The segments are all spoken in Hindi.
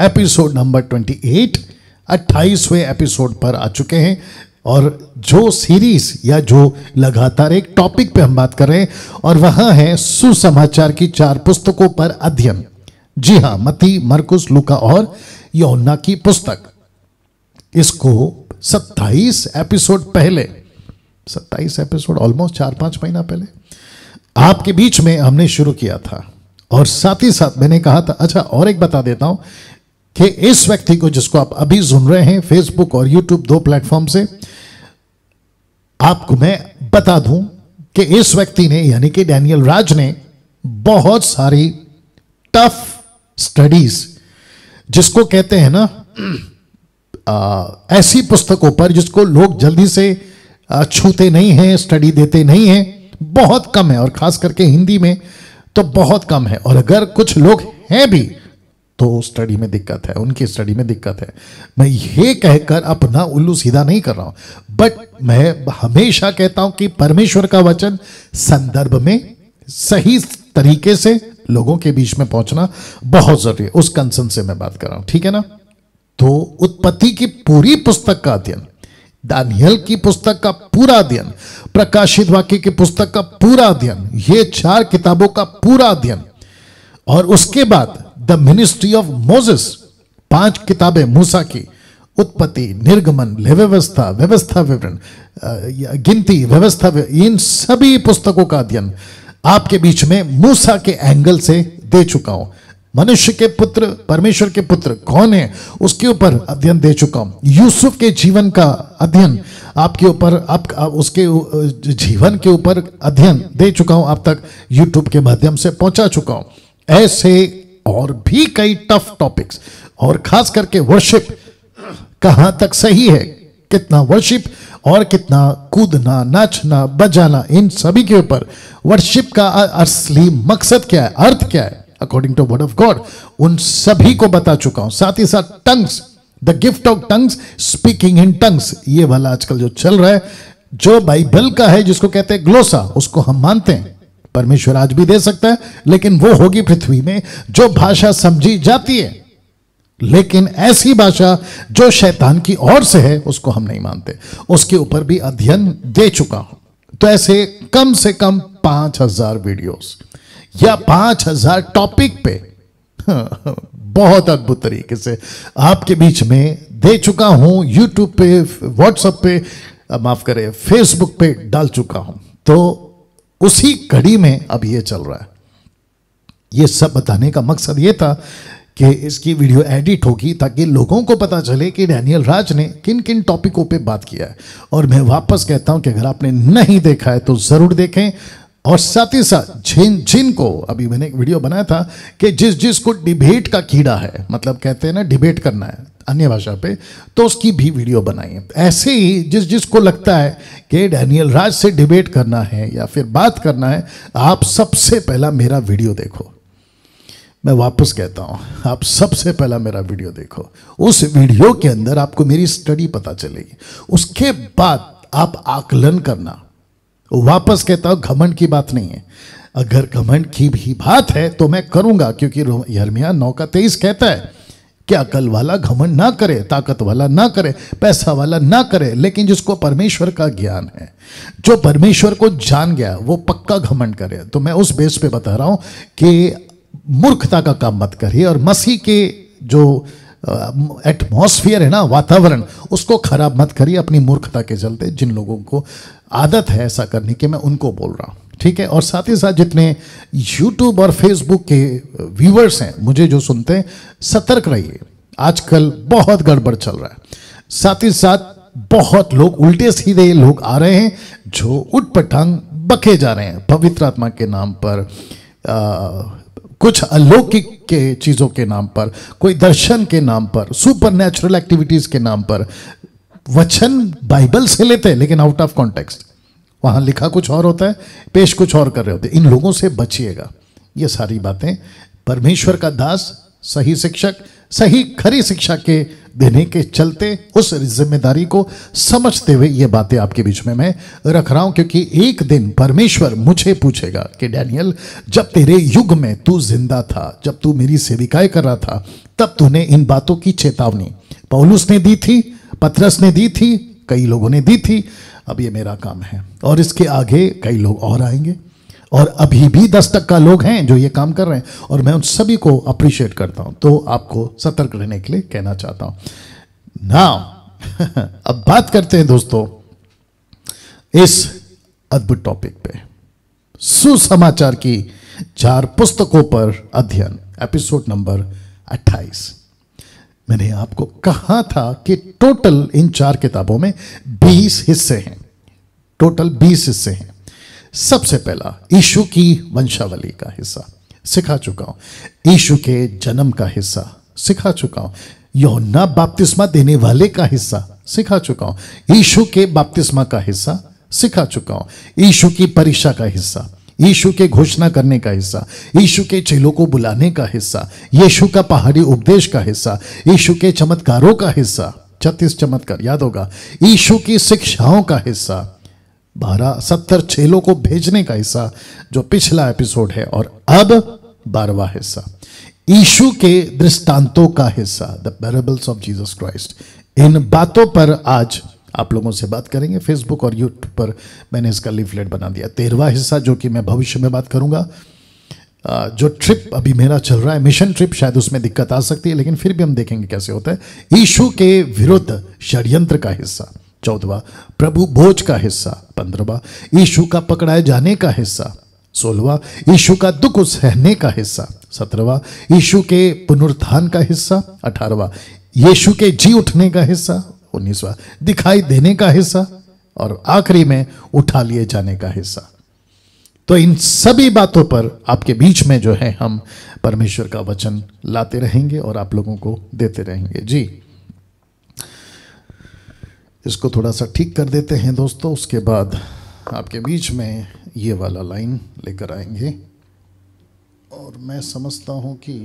एपिसोड नंबर 28 अट्ठाईसवें एपिसोड पर आ चुके हैं और जो सीरीज या जो लगातार एक टॉपिक पे हम बात कर रहे हैं और वहां है सुसमाचार की चार पुस्तकों पर अध्ययन जी हाँ मती मरकुस लुका और यौना की पुस्तक इसको 27 एपिसोड पहले 27 एपिसोड ऑलमोस्ट चार पांच महीना पहले आपके बीच में हमने शुरू किया था और साथ ही साथ मैंने कहा था अच्छा और एक बता देता हूं कि इस व्यक्ति को जिसको आप अभी सुन रहे हैं फेसबुक और यूट्यूब दो प्लेटफॉर्म से आपको मैं बता दूं कि इस व्यक्ति ने यानी कि डैनियल राज ने बहुत सारी टफ स्टडीज जिसको कहते हैं ना ऐसी पुस्तकों पर जिसको लोग जल्दी से छूते नहीं हैं स्टडी देते नहीं हैं बहुत कम है और खास करके हिंदी में तो बहुत कम है और अगर कुछ लोग हैं भी तो स्टडी में दिक्कत है उनकी स्टडी में दिक्कत है मैं ये कहकर अपना उल्लू सीधा नहीं कर रहा हूं बट मैं हमेशा कहता हूं कि परमेश्वर का वचन संदर्भ में सही तरीके से लोगों के बीच में पहुंचना बहुत जरूरी है उस कंसर्न से मैं बात कर रहा हूं ठीक है ना तो उत्पत्ति की पूरी पुस्तक का अध्ययन दानियल की पुस्तक का पूरा अध्ययन प्रकाशित वाक्य की पुस्तक का पूरा अध्ययन ये चार किताबों का पूरा अध्ययन और उसके बाद द मिनिस्ट्री ऑफ मोजिस पांच किताबें मूसा की उत्पत्ति निर्गमन व्यवस्था व्यवस्था विवरण गिनती व्यवस्था इन सभी पुस्तकों का अध्ययन आपके बीच में मूसा के एंगल से दे चुका हूं मनुष्य के पुत्र परमेश्वर के पुत्र कौन है उसके ऊपर अध्ययन दे चुका हूं यूसुफ के जीवन का अध्ययन आपके ऊपर आप, आप उसके जीवन के ऊपर अध्ययन दे चुका हूं आप तक यूट्यूब के माध्यम से पहुंचा चुका हूं ऐसे और भी कई टफ टॉपिक्स और खास करके वर्शिप कहां तक सही है कितना वर्शिप और कितना कूदना नाचना बजाना इन सभी के ऊपर वर्शिप का असली मकसद क्या है अर्थ क्या है according to word of God उन सभी को बता चुका हूं साथ ही साथ tongues the gift of tongues speaking in tongues ये वाला आजकल जो चल रहा है जो बाइबल का है जिसको कहते हैं ग्लोसा उसको हम मानते हैं परमेश्वर आज भी दे सकता है लेकिन वो होगी पृथ्वी में जो भाषा समझी जाती है लेकिन ऐसी भाषा जो शैतान की ओर से है उसको हम नहीं मानते उसके ऊपर भी अध्ययन दे चुका हूं तो ऐसे कम से कम पांच हजार वीडियोस या पांच हजार टॉपिक पे हाँ, बहुत अद्भुत तरीके से आपके बीच में दे चुका हूं यूट्यूब पे व्हाट्सएप पे माफ करें फेसबुक पे डाल चुका हूं तो उसी घड़ी में अब ये चल रहा है ये सब बताने का मकसद ये था कि इसकी वीडियो एडिट होगी ताकि लोगों को पता चले कि डैनियल राज ने किन किन टॉपिकों पे बात किया है और मैं वापस कहता हूं कि अगर आपने नहीं देखा है तो ज़रूर देखें और साथ ही साथ जिन जिन को अभी मैंने एक वीडियो बनाया था कि जिस जिस को डिबेट का कीड़ा है मतलब कहते हैं ना डिबेट करना है अन्य भाषा पे तो उसकी भी वीडियो बनाइए ऐसे ही जिस जिसको लगता है कि डैनियल राज से डिबेट करना है या फिर बात करना है आप सबसे पहला मेरा वीडियो देखो मैं वापस कहता हूं आप सबसे पहला मेरा वीडियो देखो उस वीडियो के अंदर आपको मेरी स्टडी पता चलेगी उसके बाद आप आकलन करना वापस कहता हूं घमंड की बात नहीं है अगर घमंड की भी बात है तो मैं करूंगा क्योंकि यर्मिया नौ का तेईस कहता है कि अकल वाला घमंड ना करे ताकत वाला ना करे पैसा वाला ना करे लेकिन जिसको परमेश्वर का ज्ञान है जो परमेश्वर को जान गया वो पक्का घमंड करे तो मैं उस बेस पे बता रहा हूं कि मूर्खता का काम मत करिए और मसीह के जो एटमॉस्फियर है ना वातावरण उसको खराब मत करिए अपनी मूर्खता के चलते जिन लोगों को आदत है ऐसा करने की मैं उनको बोल रहा हूँ ठीक है और साथ ही साथ जितने यूट्यूब और फेसबुक के व्यूअर्स हैं मुझे जो सुनते हैं सतर्क रहिए आजकल बहुत गड़बड़ चल रहा है साथ ही साथ बहुत लोग उल्टे सीधे लोग आ रहे हैं जो उठ पटांग बखे जा रहे हैं पवित्र आत्मा के नाम पर आ, कुछ अलौकिक के चीज़ों के नाम पर कोई दर्शन के नाम पर सुपर नेचुरल एक्टिविटीज के नाम पर वचन बाइबल से लेते हैं लेकिन आउट ऑफ कॉन्टेक्स्ट वहां लिखा कुछ और होता है पेश कुछ और कर रहे होते हैं इन लोगों से बचिएगा ये सारी बातें परमेश्वर का दास सही शिक्षक सही खरी शिक्षा के देने के चलते उस जिम्मेदारी को समझते हुए ये बातें आपके बीच में मैं रख रहा हूं क्योंकि एक दिन परमेश्वर मुझे पूछेगा कि डैनियल जब तेरे युग में तू जिंदा था जब तू मेरी सेविकाएं कर रहा था तब तूने इन बातों की चेतावनी पौलुस ने दी थी पत्रस ने दी थी कई लोगों ने दी थी अब ये मेरा काम है और इसके आगे कई लोग और आएंगे और अभी भी दस तक का लोग हैं जो ये काम कर रहे हैं और मैं उन सभी को अप्रिशिएट करता हूं तो आपको सतर्क रहने के लिए कहना चाहता हूं ना अब बात करते हैं दोस्तों इस अद्भुत टॉपिक पे सुसमाचार की चार पुस्तकों पर अध्ययन एपिसोड नंबर 28 मैंने आपको कहा था कि टोटल इन चार किताबों में 20 हिस्से हैं टोटल 20 हिस्से हैं सबसे पहला ईशु की वंशावली का हिस्सा सिखा चुका हूं ईशु के जन्म का हिस्सा सिखा चुका हूं योहन्ना बपतिस्मा देने वाले का हिस्सा सिखा चुका हूं ईशु के बपतिस्मा का हिस्सा सिखा चुका हूं ईशु की परीक्षा का हिस्सा ईशु के घोषणा करने का हिस्सा ईशु के चेलों को बुलाने का हिस्सा यीशु का पहाड़ी उपदेश का हिस्सा यीशु के चमत्कारों का हिस्सा छत्तीस चमत्कार याद होगा ईशु की शिक्षाओं का हिस्सा बारह सत्तर छेलों को भेजने का हिस्सा जो पिछला एपिसोड है और अब बारवा हिस्सा ईशु के दृष्टांतों का हिस्सा the parables of Jesus Christ इन बातों पर आज आप लोगों से बात करेंगे फेसबुक और यूट्यूब पर मैंने इसका लिफलेट बना दिया तेरहवा हिस्सा जो कि मैं भविष्य में बात करूंगा जो ट्रिप अभी मेरा चल रहा है मिशन ट्रिप शायद उसमें दिक्कत आ सकती है लेकिन फिर भी हम देखेंगे कैसे होता है ईशु के विरुद्ध षड्यंत्र का हिस्सा चौदवा प्रभु भोज का हिस्सा पंद्रवा यीशु का पकड़ाए जाने का हिस्सा सोलवा यीशु का दुख सहने का हिस्सा सत्रहवा यीशु के पुनरुत्थान का हिस्सा अठारवा यीशु के जी उठने का हिस्सा उन्नीसवा दिखाई देने का हिस्सा और आखिरी में उठा लिए जाने का हिस्सा तो इन सभी बातों पर आपके बीच में जो है हम परमेश्वर का वचन लाते रहेंगे और आप लोगों को देते रहेंगे जी इसको थोड़ा सा ठीक कर देते हैं दोस्तों उसके बाद आपके बीच में ये वाला लाइन लेकर आएंगे और मैं समझता हूँ कि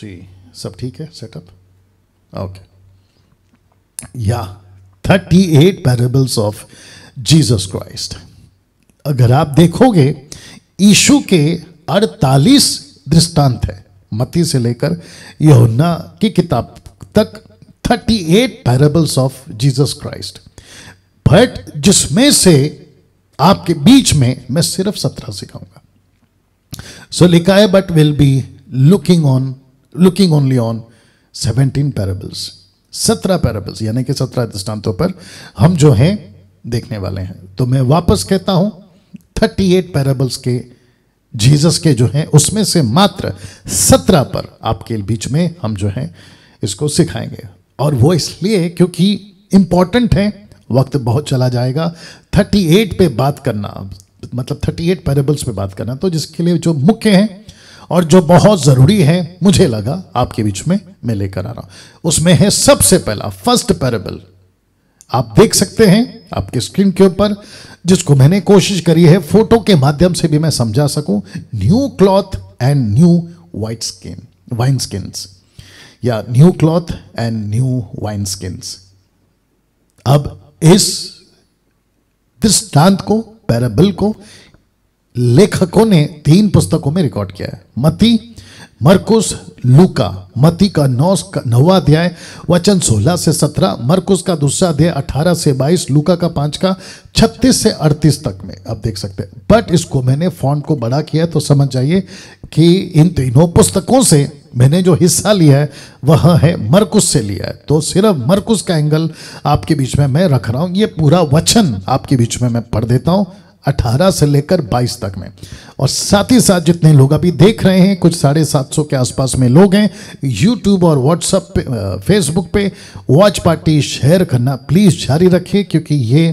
जी सब ठीक है सेटअप ओके या thirty eight parables of Jesus Christ अगर आप देखोगे ईशु के अड़तालीस दृष्टांत है मती से लेकर यहुन्ना की किताब तक thirty eight parables of Jesus Christ but जिसमें से आपके बीच में मैं सिर्फ सत्रह सिखाऊंगा सो लिखा है but will be looking on looking only on seventeen parables सत्रह पैराबल्स यानी कि सत्रह दृष्टांतों पर हम जो हैं देखने वाले हैं तो मैं वापस कहता हूं थर्टी एट पैराबल्स के जीसस के जो हैं उसमें से मात्र सत्रह पर आपके बीच में हम जो हैं इसको सिखाएंगे और वो इसलिए क्योंकि इम्पॉर्टेंट है वक्त बहुत चला जाएगा 38 पे बात करना मतलब 38 पैरेबल्स पर बात करना तो जिसके लिए जो मुख्य हैं और जो बहुत ज़रूरी है मुझे लगा आपके बीच में मैं लेकर आ रहा हूँ उसमें है सबसे पहला फर्स्ट पैरेबल आप देख सकते हैं आपके स्क्रीन के ऊपर जिसको मैंने कोशिश करी है फोटो के माध्यम से भी मैं समझा सकूं new cloth and new white skin wine skins या new cloth and new wine skins अब इस दृष्टांत को पैराबल को लेखकों ने तीन पुस्तकों में रिकॉर्ड किया है मती मरकुस लूका मती का नौ नौवा अध्याय वचन 16 से 17 मरकुस का दूसरा अध्याय 18 से 22 लूका का पांच का 36 से 38 तक में आप देख सकते हैं बट इसको मैंने फॉन्ट को बड़ा किया तो समझ जाइए कि इन तीनों पुस्तकों से मैंने जो हिस्सा लिया है वह है मरकुस से लिया है तो सिर्फ मरकुस का एंगल आपके बीच में मैं रख रहा हूँ ये पूरा वचन आपके बीच में मैं पढ़ देता हूँ 18 से लेकर 22 तक में और साथ ही साथ जितने लोग अभी देख रहे हैं कुछ साढ़े सात सौ के आसपास में लोग हैं यूट्यूब और व्हाट्सएप पे फेसबुक पे वॉच पार्टी शेयर करना प्लीज़ जारी रखिए क्योंकि ये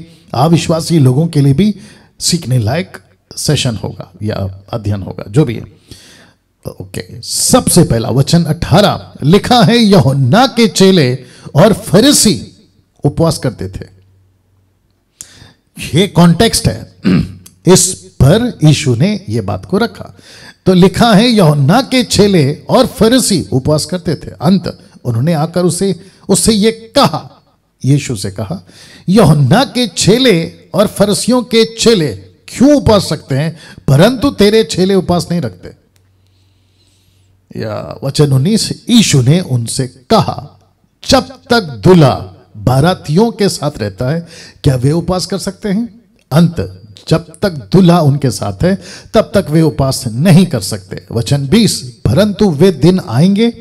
अविश्वासी लोगों के लिए भी सीखने लायक सेशन होगा या अध्ययन होगा जो भी है ओके तो, सबसे पहला वचन 18 लिखा है यहोन्ना के चेले और फरीसी उपवास करते थे ये कॉन्टेक्स्ट है इस पर यीशु ने यह बात को रखा तो लिखा है यहोन्ना के चेले और फरीसी उपवास करते थे अंत उन्होंने आकर उसे उससे यह कहा यीशु से कहा यहोन्ना के चेले और फरसियों के चेले क्यों उपास सकते हैं परंतु तेरे चेले उपास नहीं रखते या वचन उन्नीस ईशु ने उनसे कहा जब तक दुल्हा बारातियों के साथ रहता है क्या वे उपास कर सकते हैं अंत जब तक दुल्हा उनके साथ है तब तक वे उपास नहीं कर सकते वचन बीस परंतु वे दिन आएंगे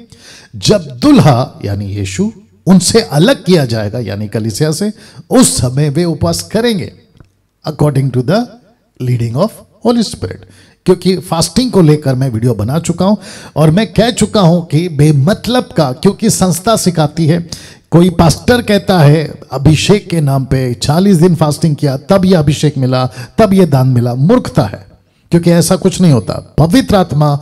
जब दुल्हा यानी यीशु उनसे अलग किया जाएगा यानी कलिसिया से उस समय वे उपास करेंगे according to the leading of holy spirit क्योंकि फास्टिंग को लेकर मैं वीडियो बना चुका हूं और मैं कह चुका हूं कि बेमतलब का क्योंकि संस्था सिखाती है कोई पास्टर कहता है अभिषेक के नाम पे 40 दिन फास्टिंग किया तब ये अभिषेक मिला तब ये दान मिला मूर्खता है क्योंकि ऐसा कुछ नहीं होता पवित्र आत्मा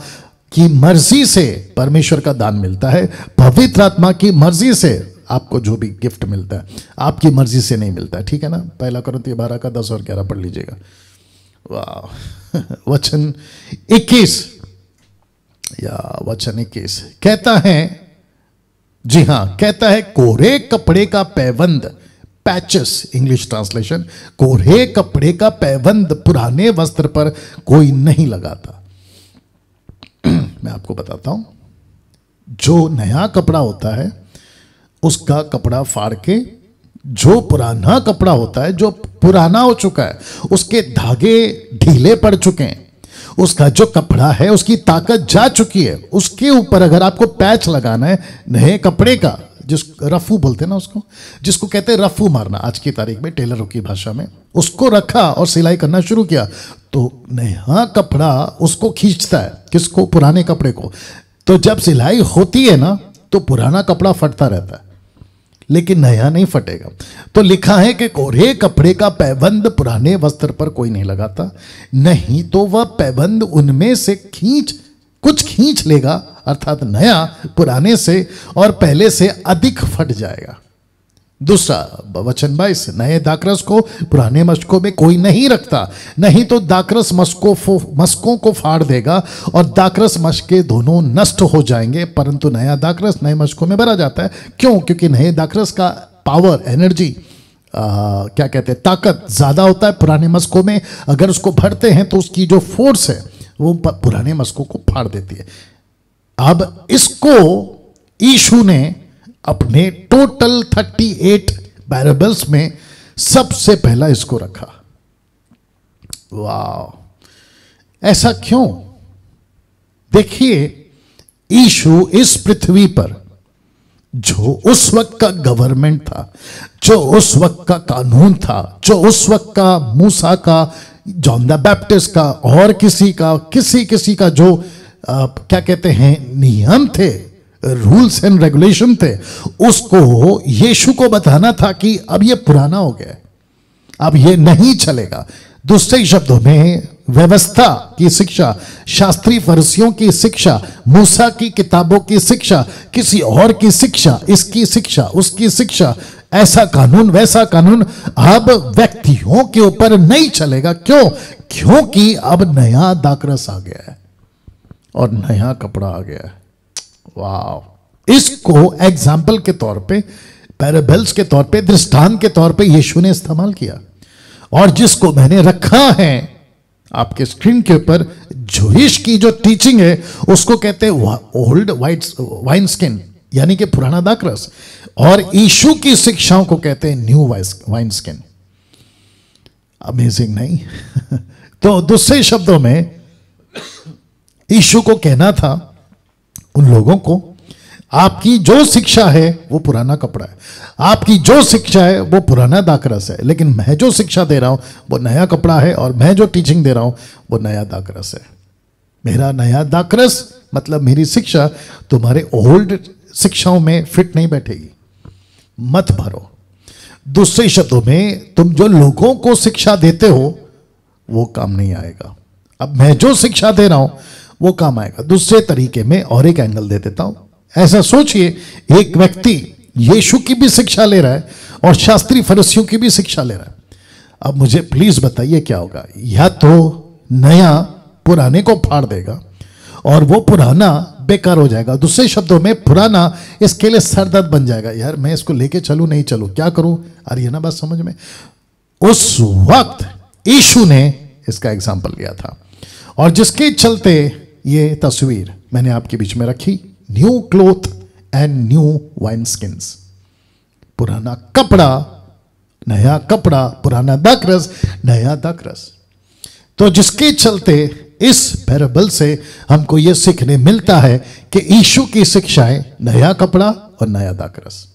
की मर्जी से परमेश्वर का दान मिलता है पवित्र आत्मा की मर्जी से आपको जो भी गिफ्ट मिलता है आपकी मर्जी से नहीं मिलता ठीक है ना पहला करो तो बारह का दस और ग्यारह पढ़ लीजिएगा वाह वचन 21 या वचन 21 कहता है जी हां कहता है कोरे कपड़े का पैबंद पैचेस इंग्लिश ट्रांसलेशन कोरे कपड़े का पैबंद पुराने वस्त्र पर कोई नहीं लगाता मैं आपको बताता हूं जो नया कपड़ा होता है उसका कपड़ा फाड़ के जो पुराना कपड़ा होता है जो पुराना हो चुका है उसके धागे ढीले पड़ चुके हैं उसका जो कपड़ा है उसकी ताकत जा चुकी है उसके ऊपर अगर आपको पैच लगाना है नए कपड़े का जिस रफू बोलते हैं ना उसको जिसको कहते हैं रफू मारना आज की तारीख में टेलरों की भाषा में उसको रखा और सिलाई करना शुरू किया तो नया कपड़ा उसको खींचता है किसको पुराने कपड़े को तो जब सिलाई होती है ना तो पुराना कपड़ा फटता रहता है लेकिन नया नहीं फटेगा तो लिखा है कि कोरे कपड़े का पैबंद पुराने वस्त्र पर कोई नहीं लगाता नहीं तो वह पैबंद उनमें से खींच कुछ खींच लेगा अर्थात नया पुराने से और पहले से अधिक फट जाएगा दूसरा वचन बाईस नए दाकरस को पुराने मस्कों में कोई नहीं रखता नहीं तो दाकरस मस्कों मस्कों को फाड़ देगा और दाकरस मस्के दोनों नष्ट हो जाएंगे परंतु नया दाकरस नए मस्कों में भरा जाता है क्यों क्योंकि नए दाकरस का पावर एनर्जी आ, क्या कहते हैं ताकत ज़्यादा होता है पुराने मस्कों में अगर उसको भरते हैं तो उसकी जो फोर्स है वो पुराने मस्कों को फाड़ देती है अब इसको ईशू ने अपने टोटल 38 बैरेबल्स में सबसे पहला इसको रखा वाह ऐसा क्यों देखिए ईशु इस पृथ्वी पर जो उस वक्त का गवर्नमेंट था जो उस वक्त का कानून था जो उस वक्त का मूसा का जॉन द बैप्टिस्ट का और किसी का किसी किसी का जो आ, क्या कहते हैं नियम थे रूल्स एंड रेगुलेशन थे उसको यीशु को बताना था कि अब ये पुराना हो गया अब ये नहीं चलेगा दूसरे शब्दों में व्यवस्था की शिक्षा शास्त्री फरसियों की शिक्षा मूसा की किताबों की शिक्षा किसी और की शिक्षा इसकी शिक्षा उसकी शिक्षा ऐसा कानून वैसा कानून अब व्यक्तियों के ऊपर नहीं चलेगा क्यों क्योंकि अब नया दाकरस आ गया है और नया कपड़ा आ गया है वाह इसको एग्जाम्पल के तौर पे पैराबेल्स के तौर पे दृष्टान के तौर पे यीशु ने इस्तेमाल किया और जिसको मैंने रखा है आपके स्क्रीन के ऊपर जोहिश की जो टीचिंग है उसको कहते हैं ओल्ड वाइट वाइन स्किन यानी कि पुराना दाकरस और ईशु की शिक्षाओं को कहते हैं न्यू वाइन स्किन अमेजिंग नहीं तो दूसरे शब्दों में ईशु को कहना था उन लोगों को आपकी जो शिक्षा है वो पुराना कपड़ा है आपकी जो शिक्षा है वो पुराना दाकरस है लेकिन मैं जो शिक्षा दे रहा हूं वो नया कपड़ा है और मैं जो टीचिंग दे रहा हूं वो नया दाकरस है मेरा नया दाकरस मतलब मेरी शिक्षा तुम्हारे ओल्ड शिक्षाओं में फिट नहीं बैठेगी मत भरो दूसरे शब्दों में तुम जो लोगों को शिक्षा देते हो वो काम नहीं आएगा अब मैं जो शिक्षा दे रहा हूं वो काम आएगा दूसरे तरीके में और एक एंगल दे देता हूं ऐसा सोचिए एक व्यक्ति यीशु की भी शिक्षा ले रहा है और शास्त्री फरसियों की भी शिक्षा ले रहा है अब मुझे प्लीज बताइए क्या होगा या तो नया पुराने को फाड़ देगा और वो पुराना बेकार हो जाएगा दूसरे शब्दों में पुराना इसके लिए सरदर्द बन जाएगा यार मैं इसको लेके चलू नहीं चलू क्या करूं अरे ये ना बात समझ में उस वक्त यीशु ने इसका एग्जाम्पल लिया था और जिसके चलते ये तस्वीर मैंने आपके बीच में रखी new cloth and new wine skins पुराना कपड़ा नया कपड़ा पुराना दकरस नया दकरस तो जिसके चलते इस पैरबल से हमको यह सीखने मिलता है कि ईशु की शिक्षाएं नया कपड़ा और नया दाकरस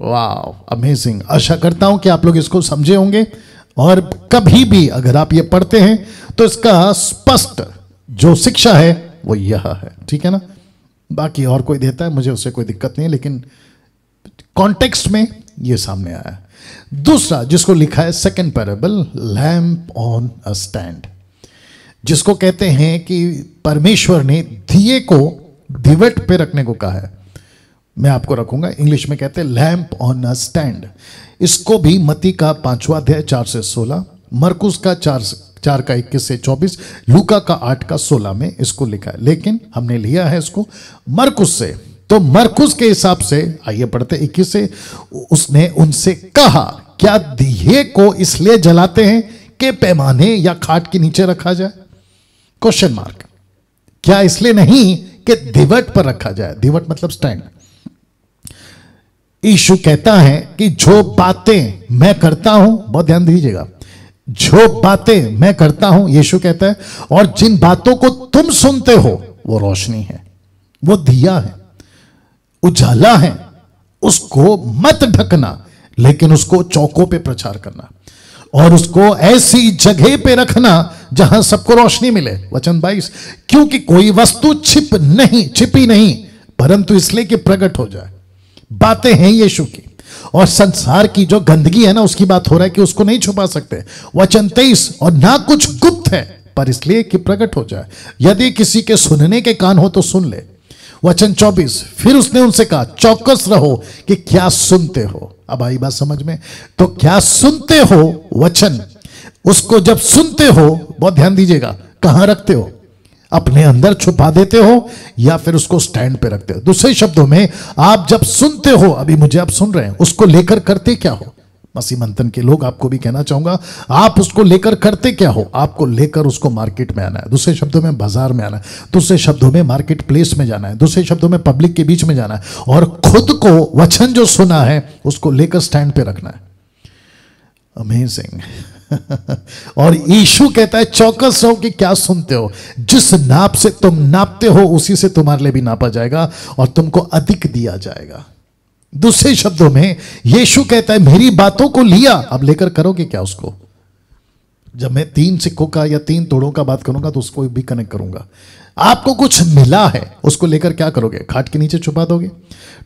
वाह अमेजिंग आशा करता हूं कि आप लोग इसको समझे होंगे और कभी भी अगर आप ये पढ़ते हैं तो इसका स्पष्ट जो शिक्षा है वो यह है ठीक है ना बाकी और कोई देता है मुझे उससे कोई दिक्कत नहीं है लेकिन कॉन्टेक्स्ट में ये सामने आया दूसरा जिसको लिखा है second parable lamp on a stand जिसको कहते हैं कि परमेश्वर ने दिए को दिवट पे रखने को कहा है मैं आपको रखूंगा इंग्लिश में कहते हैं लैम्प ऑन अ स्टैंड इसको भी मती का पांचवा अध्याय चार से सोलह मरकुस का चार चार का इक्कीस से चौबीस लूका का आठ का सोलह में इसको लिखा है लेकिन हमने लिया है इसको मरकुस से तो मरकुस के हिसाब से आइए पढ़ते इक्कीस से उसने उनसे कहा क्या दिए को इसलिए जलाते हैं कि पैमाने या खाट के नीचे रखा जाए क्वेश्चन मार्क क्या इसलिए नहीं कि दिवट पर रखा जाए दिवट मतलब स्टैंड ईशु कहता है कि जो बातें मैं करता हूं बहुत ध्यान दीजिएगा जो बातें मैं करता हूं यीशु कहता है और जिन बातों को तुम सुनते हो वो रोशनी है वो दिया है उजाला है उसको मत ढकना लेकिन उसको चौकों पे प्रचार करना और उसको ऐसी जगह पे रखना जहां सबको रोशनी मिले वचन बाईस क्योंकि कोई वस्तु छिप नहीं छिपी नहीं परंतु इसलिए कि प्रकट हो जाए बातें हैं यीशु की और संसार की जो गंदगी है ना उसकी बात हो रहा है कि उसको नहीं छुपा सकते वचन तेईस और ना कुछ गुप्त है पर इसलिए कि प्रकट हो जाए यदि किसी के सुनने के कान हो तो सुन ले वचन चौबीस फिर उसने उनसे कहा चौकस रहो कि क्या सुनते हो अब आई बात समझ में तो क्या सुनते हो वचन उसको जब सुनते हो बहुत ध्यान दीजिएगा कहां रखते हो अपने अंदर छुपा देते हो या फिर उसको स्टैंड पे रखते हो दूसरे शब्दों में आप जब सुनते हो अभी मुझे आप सुन रहे हैं उसको लेकर करते क्या हो मसीह मंथन के लोग आपको भी कहना चाहूंगा आप उसको लेकर करते क्या हो आपको लेकर उसको मार्केट में आना है दूसरे शब्दों में बाजार में आना है दूसरे शब्दों में मार्केट प्लेस में जाना है दूसरे शब्दों में पब्लिक के बीच में जाना है और खुद को वचन जो सुना है उसको लेकर स्टैंड पे रखना है अमेजिंग और यीशु कहता है चौकस रहो कि क्या सुनते हो जिस नाप से तुम नापते हो उसी से तुम्हारे लिए भी नापा जाएगा और तुमको अधिक दिया जाएगा दूसरे शब्दों में यीशु कहता है मेरी बातों को लिया अब लेकर करोगे क्या उसको जब मैं तीन सिक्कों का या तीन तोड़ों का बात करूंगा तो उसको भी कनेक्ट करूंगा आपको कुछ मिला है उसको लेकर क्या करोगे खाट के नीचे छुपा दोगे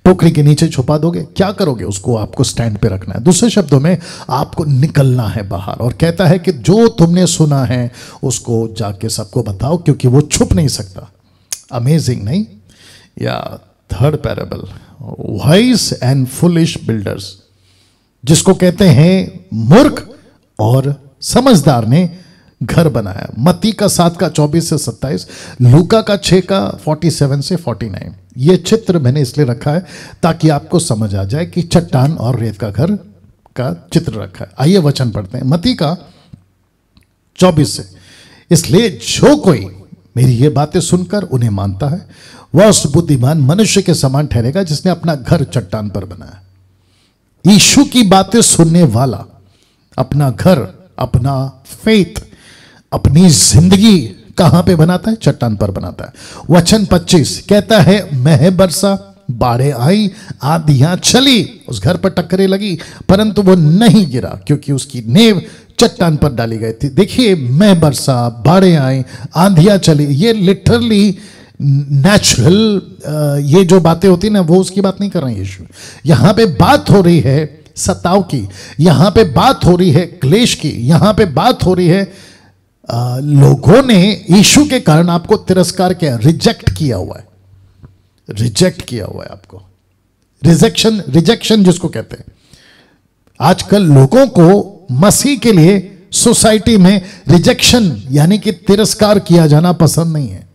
टोकरी के नीचे छुपा दोगे क्या करोगे उसको आपको स्टैंड पे रखना है दूसरे शब्दों में आपको निकलना है बाहर और कहता है कि जो तुमने सुना है उसको जाके सबको बताओ क्योंकि वो छुप नहीं सकता अमेजिंग नहीं या third parable wise and foolish builders जिसको कहते हैं मूर्ख और समझदार ने घर बनाया मती का सात का चौबीस से सत्ताईस लूका का छः का फोर्टी सेवन से फोर्टी नाइन ये चित्र मैंने इसलिए रखा है ताकि आपको समझ आ जाए कि चट्टान और रेत का घर का चित्र रखा है आइए वचन पढ़ते हैं मती का चौबीस से इसलिए जो कोई मेरी ये बातें सुनकर उन्हें मानता है वह उस बुद्धिमान मनुष्य के समान ठहरेगा जिसने अपना घर चट्टान पर बनाया यीशु की बातें सुनने वाला अपना घर अपना फेथ अपनी जिंदगी कहां पे बनाता है चट्टान पर बनाता है वचन 25 कहता है मह बरसा बाढ़े आई आधिया चली उस घर पर टक्करे लगी परंतु वो नहीं गिरा क्योंकि उसकी नेव चट्टान पर डाली गई थी देखिए मैं बरसा बाढ़े आई आंधियां चली ये लिटरली नेचुरल ये जो बातें होती ना वो उसकी बात नहीं कर रहे यीशु यहां पे बात हो रही है सताव की यहां पे बात हो रही है क्लेश की यहां पे बात हो रही है लोगों ने यीशु के कारण आपको तिरस्कार किया रिजेक्ट किया हुआ है रिजेक्ट किया हुआ है आपको रिजेक्शन रिजेक्शन जिसको कहते हैं आजकल लोगों को मसीह के लिए सोसाइटी में रिजेक्शन यानी कि तिरस्कार किया जाना पसंद नहीं है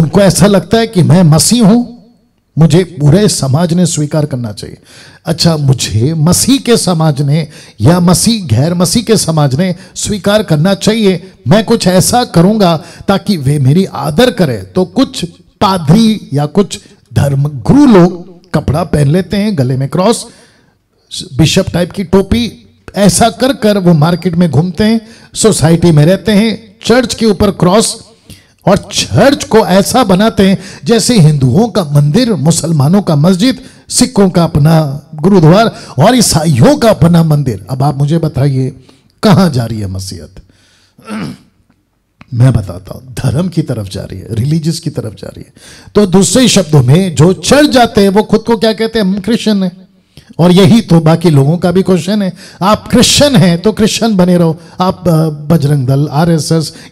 उनको ऐसा लगता है कि मैं मसीह हूं मुझे पूरे समाज ने स्वीकार करना चाहिए अच्छा मुझे मसीह के समाज ने या मसीह गैर मसीह के समाज ने स्वीकार करना चाहिए मैं कुछ ऐसा करूंगा ताकि वे मेरी आदर करें तो कुछ पादरी या कुछ धर्मगुरु लोग कपड़ा पहन लेते हैं गले में क्रॉस बिशप टाइप की टोपी ऐसा कर कर वो मार्केट में घूमते हैं सोसाइटी में रहते हैं चर्च के ऊपर क्रॉस और चर्च को ऐसा बनाते हैं जैसे हिंदुओं का मंदिर मुसलमानों का मस्जिद सिखों का अपना गुरुद्वार और ईसाइयों का अपना मंदिर अब आप मुझे बताइए कहां जा रही है मसीहत मैं बताता हूं धर्म की तरफ जा रही है रिलीजियस की तरफ जा रही है तो दूसरे शब्दों में जो चढ़ जाते हैं वो खुद को क्या कहते हैं हम क्रिश्चियन है और यही तो बाकी लोगों का भी क्वेश्चन है आप क्रिश्चियन हैं तो क्रिश्चियन बने रहो आप बजरंग दल आर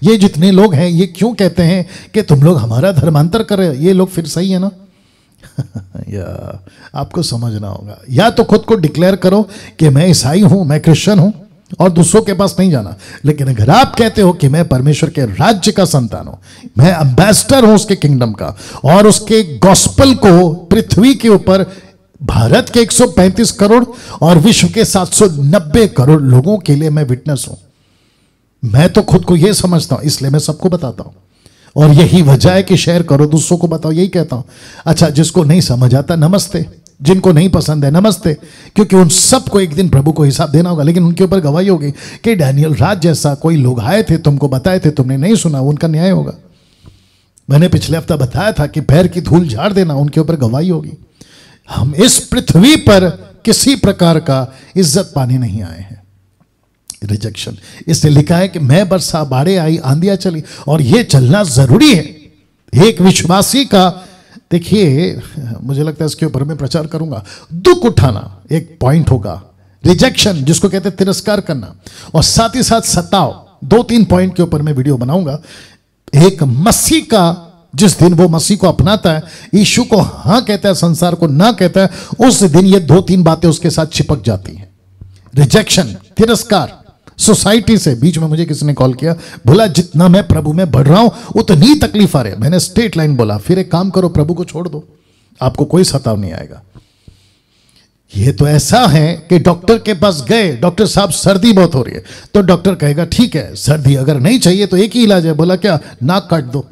ये जितने लोग हैं ये क्यों कहते हैं कि तुम लोग हमारा धर्मांतर कर रहे हो ये लोग फिर सही है ना या आपको समझना होगा या तो खुद को डिक्लेयर करो कि मैं ईसाई हूं मैं क्रिश्चियन हूं और दूसरों के पास नहीं जाना लेकिन अगर आप कहते हो कि मैं परमेश्वर के राज्य का संतान हूं मैं अंबेसडर हूं उसके किंगडम का और उसके गॉस्पल को पृथ्वी के ऊपर भारत के 135 करोड़ और विश्व के 790 करोड़ लोगों के लिए मैं विटनेस हूं मैं तो खुद को यह समझता हूं इसलिए मैं सबको बताता हूं और यही वजह है कि शेयर करो दूसरों को बताओ यही कहता हूं अच्छा जिसको नहीं समझ आता नमस्ते जिनको नहीं पसंद है नमस्ते क्योंकि उन सबको एक दिन प्रभु को हिसाब देना होगा लेकिन उनके ऊपर गवाही होगी कि डैनियल राज जैसा कोई लोग आए थे तुमको बताए थे तुमने नहीं सुना उनका न्याय होगा मैंने पिछले हफ्ता बताया था कि पैर की धूल झाड़ देना उनके ऊपर गवाही होगी हम इस पृथ्वी पर किसी प्रकार का इज्जत पाने नहीं आए हैं रिजेक्शन इसने लिखा है कि मैं बरसा बाड़े आई आंधिया चली और ये चलना जरूरी है एक विश्वासी का देखिए मुझे लगता है इसके ऊपर मैं प्रचार करूंगा दुख उठाना एक पॉइंट होगा रिजेक्शन जिसको कहते तिरस्कार करना और साथ ही साथ सताव दो तीन पॉइंट के ऊपर मैं वीडियो बनाऊंगा एक मसीह का जिस दिन वो मसीह को अपनाता है ईशु को हा कहता है संसार को ना कहता है उस दिन ये दो तीन बातें उसके साथ चिपक जाती हैं रिजेक्शन तिरस्कार सोसाइटी से बीच में मुझे किसी ने कॉल किया बोला जितना मैं प्रभु में बढ़ रहा हूं उतनी तकलीफ आ रही है मैंने स्ट्रेट लाइन बोला फिर एक काम करो प्रभु को छोड़ दो आपको कोई सताव नहीं आएगा ये तो ऐसा है कि डॉक्टर के पास गए डॉक्टर साहब सर्दी बहुत हो रही है तो डॉक्टर कहेगा ठीक है सर्दी अगर नहीं चाहिए तो एक ही इलाज है बोला क्या नाक काट दो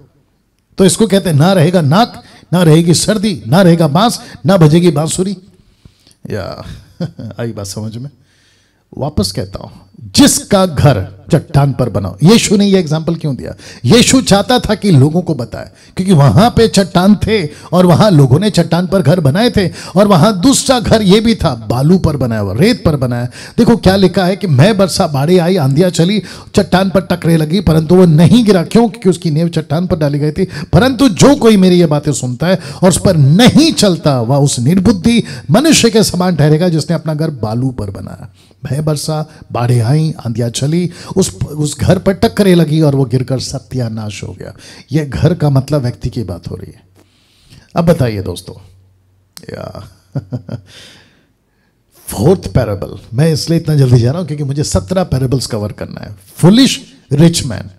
तो इसको कहते ना रहेगा नाक ना रहेगी सर्दी ना रहेगा बांस ना बजेगी बांसुरी या आई बात समझ में वापस कहता हूं जिसका घर चट्टान पर बनाओ यीशु ने यह एग्जाम्पल क्यों दिया यीशु चाहता था कि लोगों को बताए क्योंकि वहां पे चट्टान थे और वहां लोगों ने चट्टान पर घर बनाए थे और वहां दूसरा घर ये भी था बालू पर बनाया हुआ रेत पर बनाया देखो क्या लिखा है कि मैं बरसा बाड़ी आई आंधिया चली चट्टान पर टकरे लगी परंतु वह नहीं गिरा क्यों क्योंकि उसकी नेव चट्टान पर डाली गई थी परंतु जो कोई मेरी ये बातें सुनता है और उस पर नहीं चलता वह उस निर्बुद्धि मनुष्य के समान ठहरेगा जिसने अपना घर बालू पर बनाया भय बरसा बाढ़े आई आंधिया चली उस उस घर पर टक्करे लगी और वो गिरकर सत्यानाश हो गया यह घर का मतलब व्यक्ति की बात हो रही है अब बताइए दोस्तों या फोर्थ पैराबल मैं इसलिए इतना जल्दी जा रहा हूं क्योंकि मुझे सत्रह पैराबल्स कवर करना है फुलिश रिच मैन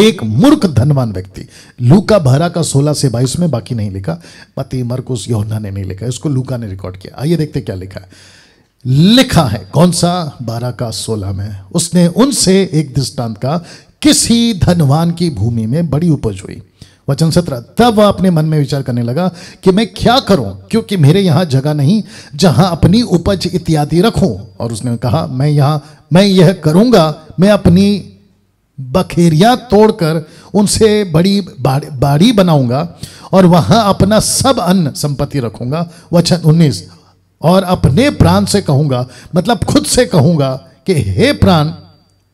एक मूर्ख धनवान व्यक्ति लूका भरा का 16 से 22 में बाकी नहीं लिखा पति मरकुस योना ने नहीं लिखा इसको लूका ने रिकॉर्ड किया आइए देखते क्या लिखा है लिखा है कौन सा बारह का सोलह में उसने उनसे एक दृष्टांत का किसी धनवान की भूमि में बड़ी उपज हुई वचन सत्रह तब वह अपने मन में विचार करने लगा कि मैं क्या करूं क्योंकि मेरे यहां जगह नहीं जहां अपनी उपज इत्यादि रखूं और उसने कहा मैं यहां मैं यह करूंगा मैं अपनी बखेरिया तोड़कर उनसे बड़ी बाड़ी, बाड़ी बनाऊंगा और वहां अपना सब अन्न संपत्ति रखूंगा वचन उन्नीस और अपने प्राण से कहूंगा मतलब खुद से कहूंगा कि हे प्राण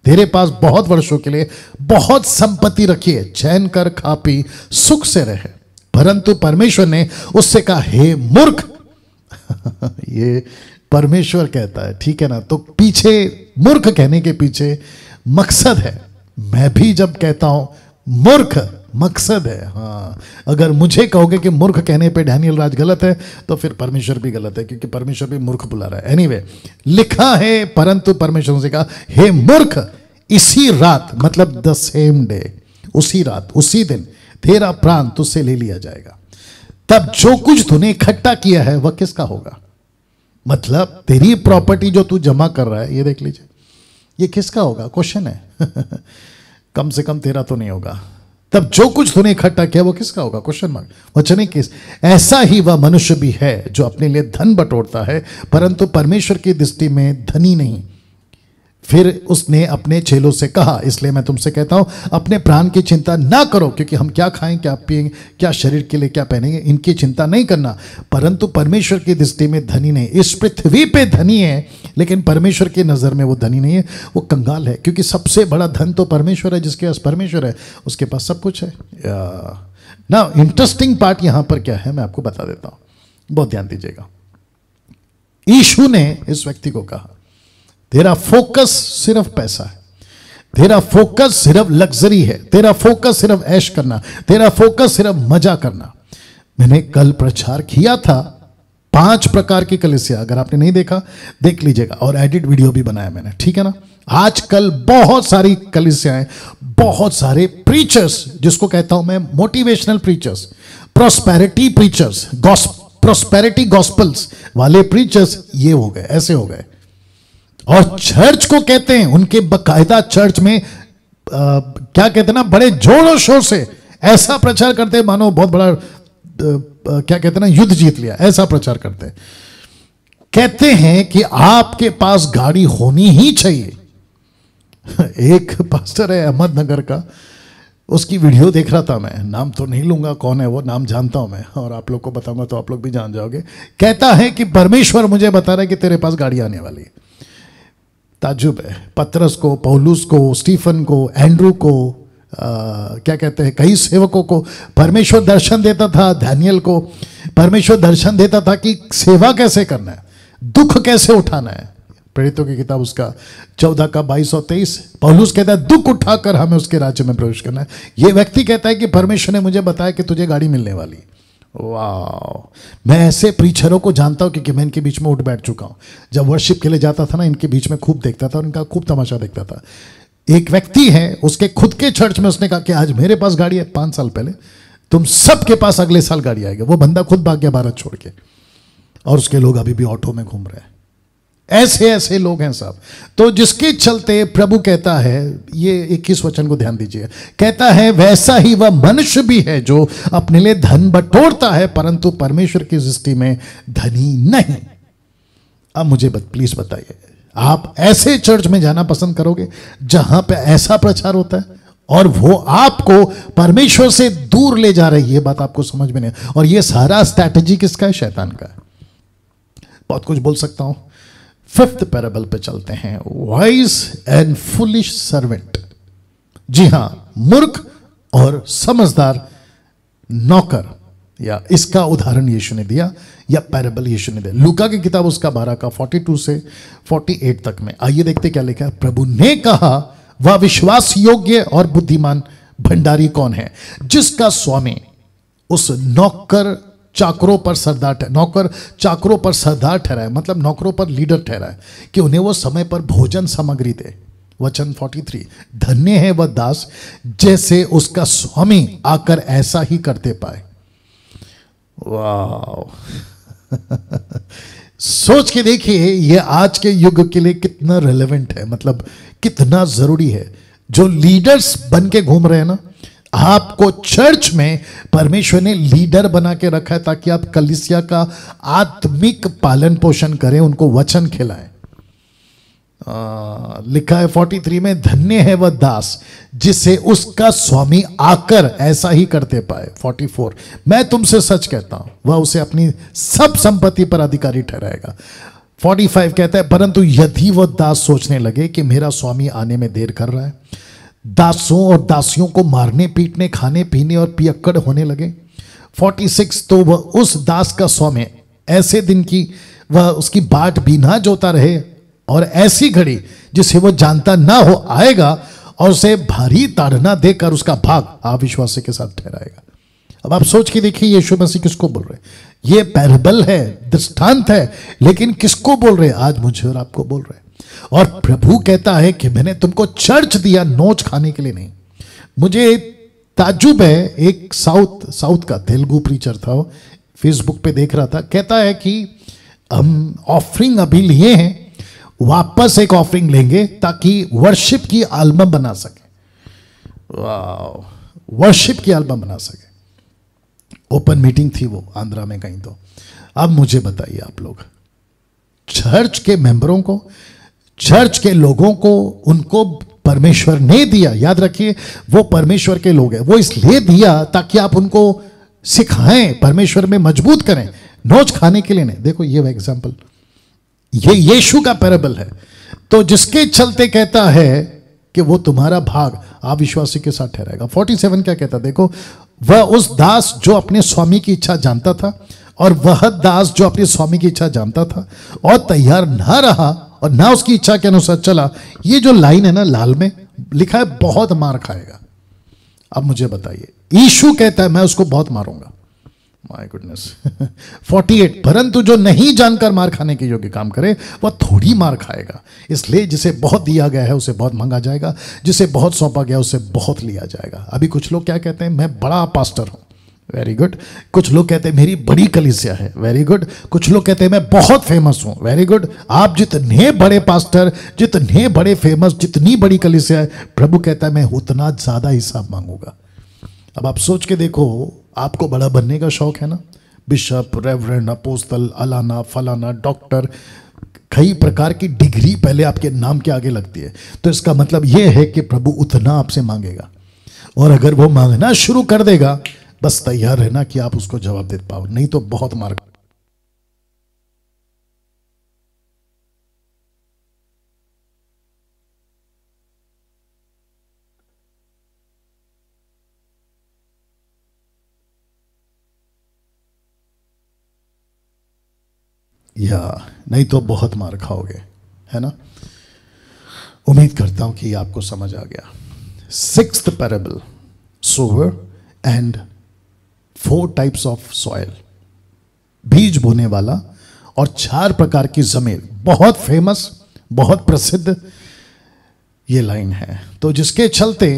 तेरे पास बहुत वर्षों के लिए बहुत संपत्ति रखी है चैन कर खा पी सुख से रहे परंतु परमेश्वर ने उससे कहा हे मूर्ख ये परमेश्वर कहता है ठीक है ना तो पीछे मूर्ख कहने के पीछे मकसद है मैं भी जब कहता हूं मूर्ख मकसद है हाँ अगर मुझे कहोगे कि मूर्ख कहने पे डैनियल राज गलत है तो फिर परमेश्वर भी गलत है क्योंकि परमेश्वर भी मूर्ख बुला रहा है एनीवे anyway, लिखा है परंतु परमेश्वर से कहा हे मूर्ख इसी रात मतलब द सेम डे उसी रात उसी दिन तेरा प्राण तुझसे ले लिया जाएगा तब जो कुछ तूने इकट्ठा किया है वह किसका होगा मतलब तेरी प्रॉपर्टी जो तू जमा कर रहा है ये देख लीजिए ये किसका होगा क्वेश्चन है कम से कम तेरा तो नहीं होगा तब जो कुछ तूने इकट्ठा किया वो किसका होगा क्वेश्चन मार्क वचन किस ऐसा ही वह मनुष्य भी है जो अपने लिए धन बटोरता है परंतु परमेश्वर की दृष्टि में धनी नहीं फिर उसने अपने चेलों से कहा इसलिए मैं तुमसे कहता हूं अपने प्राण की चिंता ना करो क्योंकि हम क्या खाएं क्या पिएंगे क्या शरीर के लिए क्या पहनेंगे इनकी चिंता नहीं करना परंतु परमेश्वर की दृष्टि में धनी नहीं इस पृथ्वी पे धनी है लेकिन परमेश्वर की नज़र में वो धनी नहीं है वो कंगाल है क्योंकि सबसे बड़ा धन तो परमेश्वर है जिसके पास परमेश्वर है उसके पास सब कुछ है ना इंटरेस्टिंग पार्ट यहाँ पर क्या है मैं आपको बता देता हूँ बहुत ध्यान दीजिएगा ईशु ने इस व्यक्ति को कहा तेरा फोकस सिर्फ पैसा है तेरा फोकस सिर्फ लग्जरी है तेरा फोकस सिर्फ ऐश करना तेरा फोकस सिर्फ मजा करना मैंने कल प्रचार किया था पांच प्रकार की कलिसिया अगर आपने नहीं देखा देख लीजिएगा और एडिट वीडियो भी बनाया मैंने ठीक है ना आजकल बहुत सारी कलिसियाएं बहुत सारे प्रीचर्स जिसको कहता हूं मैं motivational preachers prosperity preachers prosperity gospels वाले प्रीचर्स ये हो गए ऐसे हो गए और चर्च को कहते हैं उनके बकायदा चर्च में आ, क्या कहते हैं ना बड़े जोरों शोर से ऐसा प्रचार करते हैं मानो बहुत बड़ा आ, क्या कहते हैं ना युद्ध जीत लिया ऐसा प्रचार करते हैं कहते हैं कि आपके पास गाड़ी होनी ही चाहिए एक पास्टर है अहमदनगर का उसकी वीडियो देख रहा था मैं नाम तो नहीं लूंगा कौन है वो नाम जानता हूं मैं और आप लोग को बताऊंगा तो आप लोग भी जान जाओगे कहता है कि परमेश्वर मुझे बता रहा है कि तेरे पास गाड़ी आने वाली है ताजुब है पत्रस को पौलूस को स्टीफन को एंड्रू को आ, क्या कहते हैं कई सेवकों को परमेश्वर दर्शन देता था धैनियल को परमेश्वर दर्शन देता था कि सेवा कैसे करना है दुख कैसे उठाना है प्रेरितों की किताब उसका चौदह का बाईस और तेईस पौलूस कहता है दुख उठाकर हमें उसके राज्य में प्रवेश करना है ये व्यक्ति कहता है कि परमेश्वर ने मुझे बताया कि तुझे गाड़ी मिलने वाली वाह मैं ऐसे प्रीचरों को जानता हूँ क्योंकि मैं इनके बीच में उठ बैठ चुका हूँ जब वर्शिप के लिए जाता था ना इनके बीच में खूब देखता था और इनका खूब तमाशा देखता था एक व्यक्ति है उसके खुद के चर्च में उसने कहा कि आज मेरे पास गाड़ी है पाँच साल पहले तुम सबके पास अगले साल गाड़ी आएगी वो बंदा खुद भाग गया भारत छोड़ के और उसके लोग अभी भी ऑटो में घूम रहे हैं ऐसे ऐसे लोग हैं साहब तो जिसके चलते प्रभु कहता है ये इक्कीस वचन को ध्यान दीजिए कहता है वैसा ही वह मनुष्य भी है जो अपने लिए धन बटोरता है परंतु परमेश्वर की दृष्टि में धनी नहीं अब मुझे बत, प्लीज बताइए आप ऐसे चर्च में जाना पसंद करोगे जहां पे ऐसा प्रचार होता है और वो आपको परमेश्वर से दूर ले जा रही है बात आपको समझ में नहीं और ये सारा स्ट्रैटेजी किसका है शैतान का है बहुत कुछ बोल सकता हूं फिफ्थ पैराबल पे चलते हैं वाइज एंड फुलिश सर्वेंट जी हां मूर्ख और समझदार नौकर या इसका उदाहरण यीशु ने दिया या पैराबल यीशु ने दिया लुका की किताब उसका बारह का 42 से 48 तक में आइए देखते क्या लिखा है प्रभु ने कहा वह विश्वास योग्य और बुद्धिमान भंडारी कौन है जिसका स्वामी उस नौकर चाकरों पर सरदार नौकर चाकरों पर सरदार ठहरा है मतलब नौकरों पर लीडर है कि उन्हें वो समय पर भोजन सामग्री दे वचन 43 धन्य है वह दास जैसे उसका स्वामी आकर ऐसा ही करते पाए वाह सोच के देखिए ये आज के युग के लिए कितना रेलेवेंट है मतलब कितना जरूरी है जो लीडर्स बन के घूम रहे हैं ना आपको चर्च में परमेश्वर ने लीडर बना के रखा है ताकि आप कलिसिया का आत्मिक पालन पोषण करें उनको वचन खिलाएं लिखा है फोर्टी थ्री में धन्य है वह दास जिसे उसका स्वामी आकर ऐसा ही करते पाए फोर्टी फोर मैं तुमसे सच कहता हूं वह उसे अपनी सब संपत्ति पर अधिकारी ठहराएगा फोर्टी फाइव कहता है परंतु यदि वह दास सोचने लगे कि मेरा स्वामी आने में देर कर रहा है दासों और दासियों को मारने पीटने खाने पीने और पियक्कड़ होने लगे 46 तो वह उस दास का स्वामी ऐसे दिन की वह उसकी बाट बिना जोता रहे और ऐसी घड़ी जिसे वह जानता ना हो आएगा और उसे भारी ताड़ना देकर उसका भाग अविश्वासी के साथ ठहराएगा अब आप सोच के देखिए यीशु मसीह किसको बोल रहे हैं ये पैरबल है दृष्टांत है लेकिन किसको बोल रहे हैं आज मुझे और आपको बोल रहे हैं और प्रभु कहता है कि मैंने तुमको चर्च दिया नोच खाने के लिए नहीं मुझे ताजुब है एक साउथ साउथ का तेलुगु प्रीचर था फेसबुक पे देख रहा था कहता है कि हम ऑफरिंग अभी लिए हैं वापस एक ऑफरिंग लेंगे ताकि वर्शिप की एल्बम बना सके वर्शिप की एल्बम बना सके ओपन मीटिंग थी वो आंध्रा में कहीं तो अब मुझे बताइए आप लोग चर्च के मेंबरों को चर्च के लोगों को उनको परमेश्वर ने दिया याद रखिए वो परमेश्वर के लोग हैं वो इसलिए दिया ताकि आप उनको सिखाएं परमेश्वर में मजबूत करें नोच खाने के लिए नहीं देखो ये एग्जाम्पल ये यीशु का पैराबल है तो जिसके चलते कहता है कि वो तुम्हारा भाग अविश्वासी के साथ ठहराएगा 47 क्या कहता देखो वह उस दास जो अपने स्वामी की इच्छा जानता था और वह दास जो अपने स्वामी की इच्छा जानता था और तैयार ना रहा और ना उसकी इच्छा के अनुसार चला ये जो लाइन है ना लाल में लिखा है बहुत मार खाएगा अब मुझे बताइए ईशु कहता है मैं उसको बहुत मारूंगा माय गुडनेस 48 परंतु जो नहीं जानकर मार खाने के योग्य काम करे वह थोड़ी मार खाएगा इसलिए जिसे बहुत दिया गया है उसे बहुत मांगा जाएगा जिसे बहुत सौंपा गया उसे बहुत लिया जाएगा अभी कुछ लोग क्या कहते हैं मैं बड़ा पास्टर हूं वेरी गुड कुछ लोग कहते हैं मेरी बड़ी कलिसिया है वेरी गुड कुछ लोग कहते हैं मैं बहुत फेमस हूँ वेरी गुड आप जितने बड़े पास्टर जितने बड़े फेमस जितनी बड़ी कलिसिया है प्रभु कहता है मैं उतना ज़्यादा हिसाब मांगूंगा अब आप सोच के देखो आपको बड़ा बनने का शौक है ना बिशप रेवरेंड अपोस्तल अलाना फलाना डॉक्टर कई प्रकार की डिग्री पहले आपके नाम के आगे लगती है तो इसका मतलब यह है कि प्रभु उतना आपसे मांगेगा और अगर वो मांगना शुरू कर देगा बस तैयार रहना कि आप उसको जवाब दे पाओ नहीं तो बहुत मार या नहीं तो बहुत मार खाओगे है ना उम्मीद करता हूं कि आपको समझ आ गया six parable sower and four types of soil बीज बोने वाला और चार प्रकार की जमीन बहुत फेमस बहुत प्रसिद्ध ये लाइन है तो जिसके चलते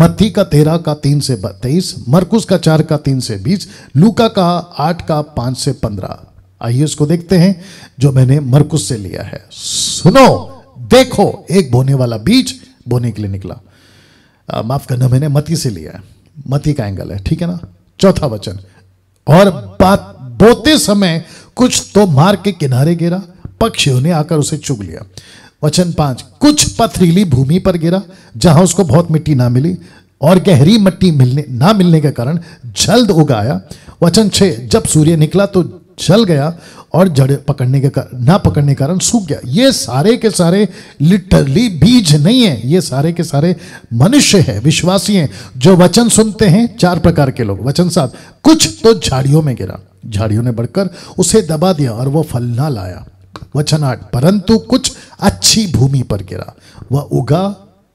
मत्ती का तेरह का तीन से तेईस मरकुस का चार का तीन से बीस लूका का आठ का पांच से पंद्रह आइए उसको देखते हैं जो मैंने मरकुस से लिया है सुनो देखो एक बोने वाला बीज बोने के लिए निकला माफ करना मैंने मती से लिया है मती का एंगल है ठीक है ना चौथा वचन और बात बोते समय कुछ तो मार के किनारे गिरा पक्षियों ने आकर उसे चुग लिया वचन पांच कुछ पथरीली भूमि पर गिरा जहां उसको बहुत मिट्टी ना मिली और गहरी मिट्टी मिलने ना मिलने के कारण जल्द उगाया वचन छह जब सूर्य निकला तो चल गया और जड़ पकड़ने के कारण ना पकड़ने के कारण सूख गया ये सारे के सारे लिटरली बीज नहीं है ये सारे के सारे मनुष्य है विश्वासी हैं जो वचन सुनते हैं चार प्रकार के लोग वचन साथ कुछ तो झाड़ियों में गिरा झाड़ियों ने बढ़कर उसे दबा दिया और वह फल ना लाया वचन आठ परंतु कुछ अच्छी भूमि पर गिरा वह उगा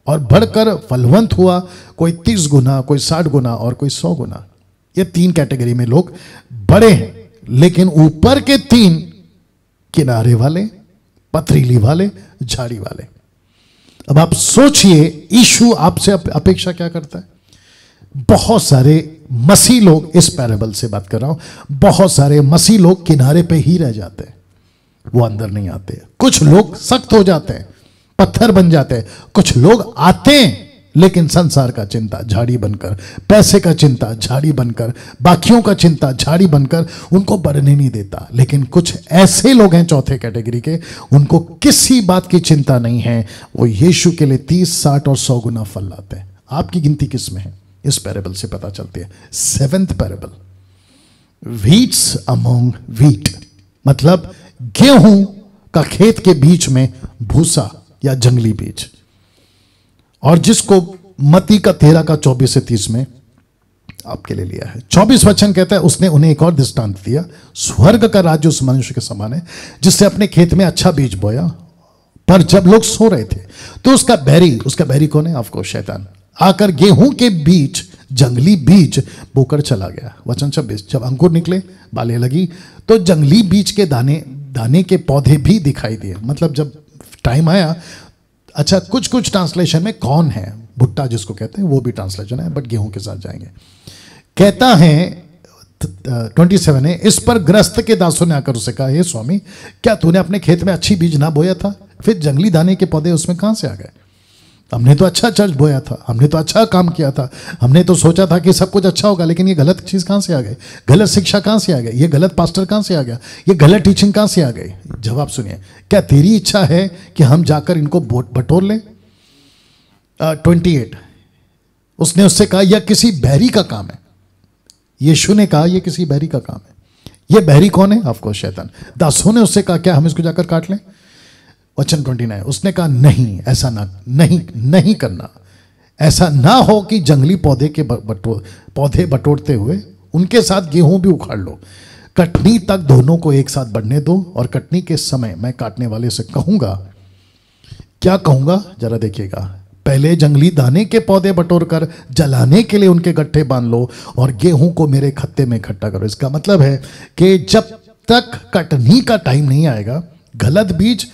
और बढ़कर फलवंत हुआ कोई तीस गुना कोई साठ गुना और कोई सौ गुना ये तीन कैटेगरी में लोग बड़े हैं लेकिन ऊपर के तीन किनारे वाले पथरीली वाले झाड़ी वाले अब आप सोचिए ईशु आपसे अपेक्षा क्या करता है बहुत सारे मसीह लोग इस पैरेबल से बात कर रहा हूं बहुत सारे मसीह लोग किनारे पे ही रह जाते हैं वो अंदर नहीं आते कुछ लोग सख्त हो जाते हैं पत्थर बन जाते हैं कुछ लोग आते हैं लेकिन संसार का चिंता झाड़ी बनकर पैसे का चिंता झाड़ी बनकर बाकियों का चिंता झाड़ी बनकर उनको बढ़ने नहीं देता लेकिन कुछ ऐसे लोग हैं चौथे कैटेगरी के उनको किसी बात की चिंता नहीं है वो यीशु के लिए तीस साठ और सौ गुना फल लाते हैं आपकी गिनती किस में है इस पैरेबल से पता चलती है seventh parable wheats among wheat मतलब गेहूं का खेत के बीच में भूसा या जंगली बीज और जिसको मती का तेरह का चौबीस से तीस में आपके लिए लिया है चौबीस वचन कहता है उसने उन्हें एक और दृष्टांत दिया स्वर्ग का राज्य उस मनुष्य के समान है जिससे अपने खेत में अच्छा बीज बोया पर जब लोग सो रहे थे तो उसका बैरी उसका बैरी कौन है आपको शैतान आकर गेहूं के बीज जंगली बीज बोकर चला गया वचन छब्बीस जब अंकुर निकले बाले लगी तो जंगली बीज के दाने दाने के पौधे भी दिखाई दिए मतलब जब टाइम आया अच्छा कुछ कुछ ट्रांसलेशन में कौन है भुट्टा जिसको कहते हैं वो भी ट्रांसलेशन है बट गेहूं के साथ जाएंगे कहता है ट्वेंटी सेवन है इस पर ग्रस्त के दासों ने आकर उसे कहा हे स्वामी क्या तूने अपने खेत में अच्छी बीज ना बोया था फिर जंगली दाने के पौधे उसमें कहां से आ गए हमने तो अच्छा चर्च बोया था हमने तो अच्छा काम किया था हमने तो सोचा था कि सब कुछ अच्छा होगा लेकिन ये गलत चीज़ कहाँ से आ गई गलत शिक्षा कहाँ से आ गई ये गलत पास्टर कहाँ से आ गया ये गलत टीचिंग कहाँ से आ गई जवाब सुनिए क्या तेरी इच्छा है कि हम जाकर इनको बटोर लें ट्वेंटी एट उसने उससे कहा यह किसी बैरी का काम है यीशु ने कहा यह किसी बैरी का काम है यह बहरी कौन है ऑफकोर्स शैतान दासों ने उससे कहा क्या हम इसको जाकर काट लें वचन ट्वेंटी नाइन उसने कहा नहीं ऐसा ना नहीं नहीं करना ऐसा ना हो कि जंगली पौधे के बटो पौधे बटोरते हुए उनके साथ गेहूं भी उखाड़ लो कटनी तक दोनों को एक साथ बढ़ने दो और कटनी के समय मैं काटने वाले से कहूंगा क्या कहूंगा जरा देखिएगा पहले जंगली दाने के पौधे बटोर कर जलाने के लिए उनके गट्ठे बांध लो और गेहूं को मेरे खत्ते में इकट्ठा करो इसका मतलब है कि जब तक कटनी का टाइम नहीं आएगा गलत बीज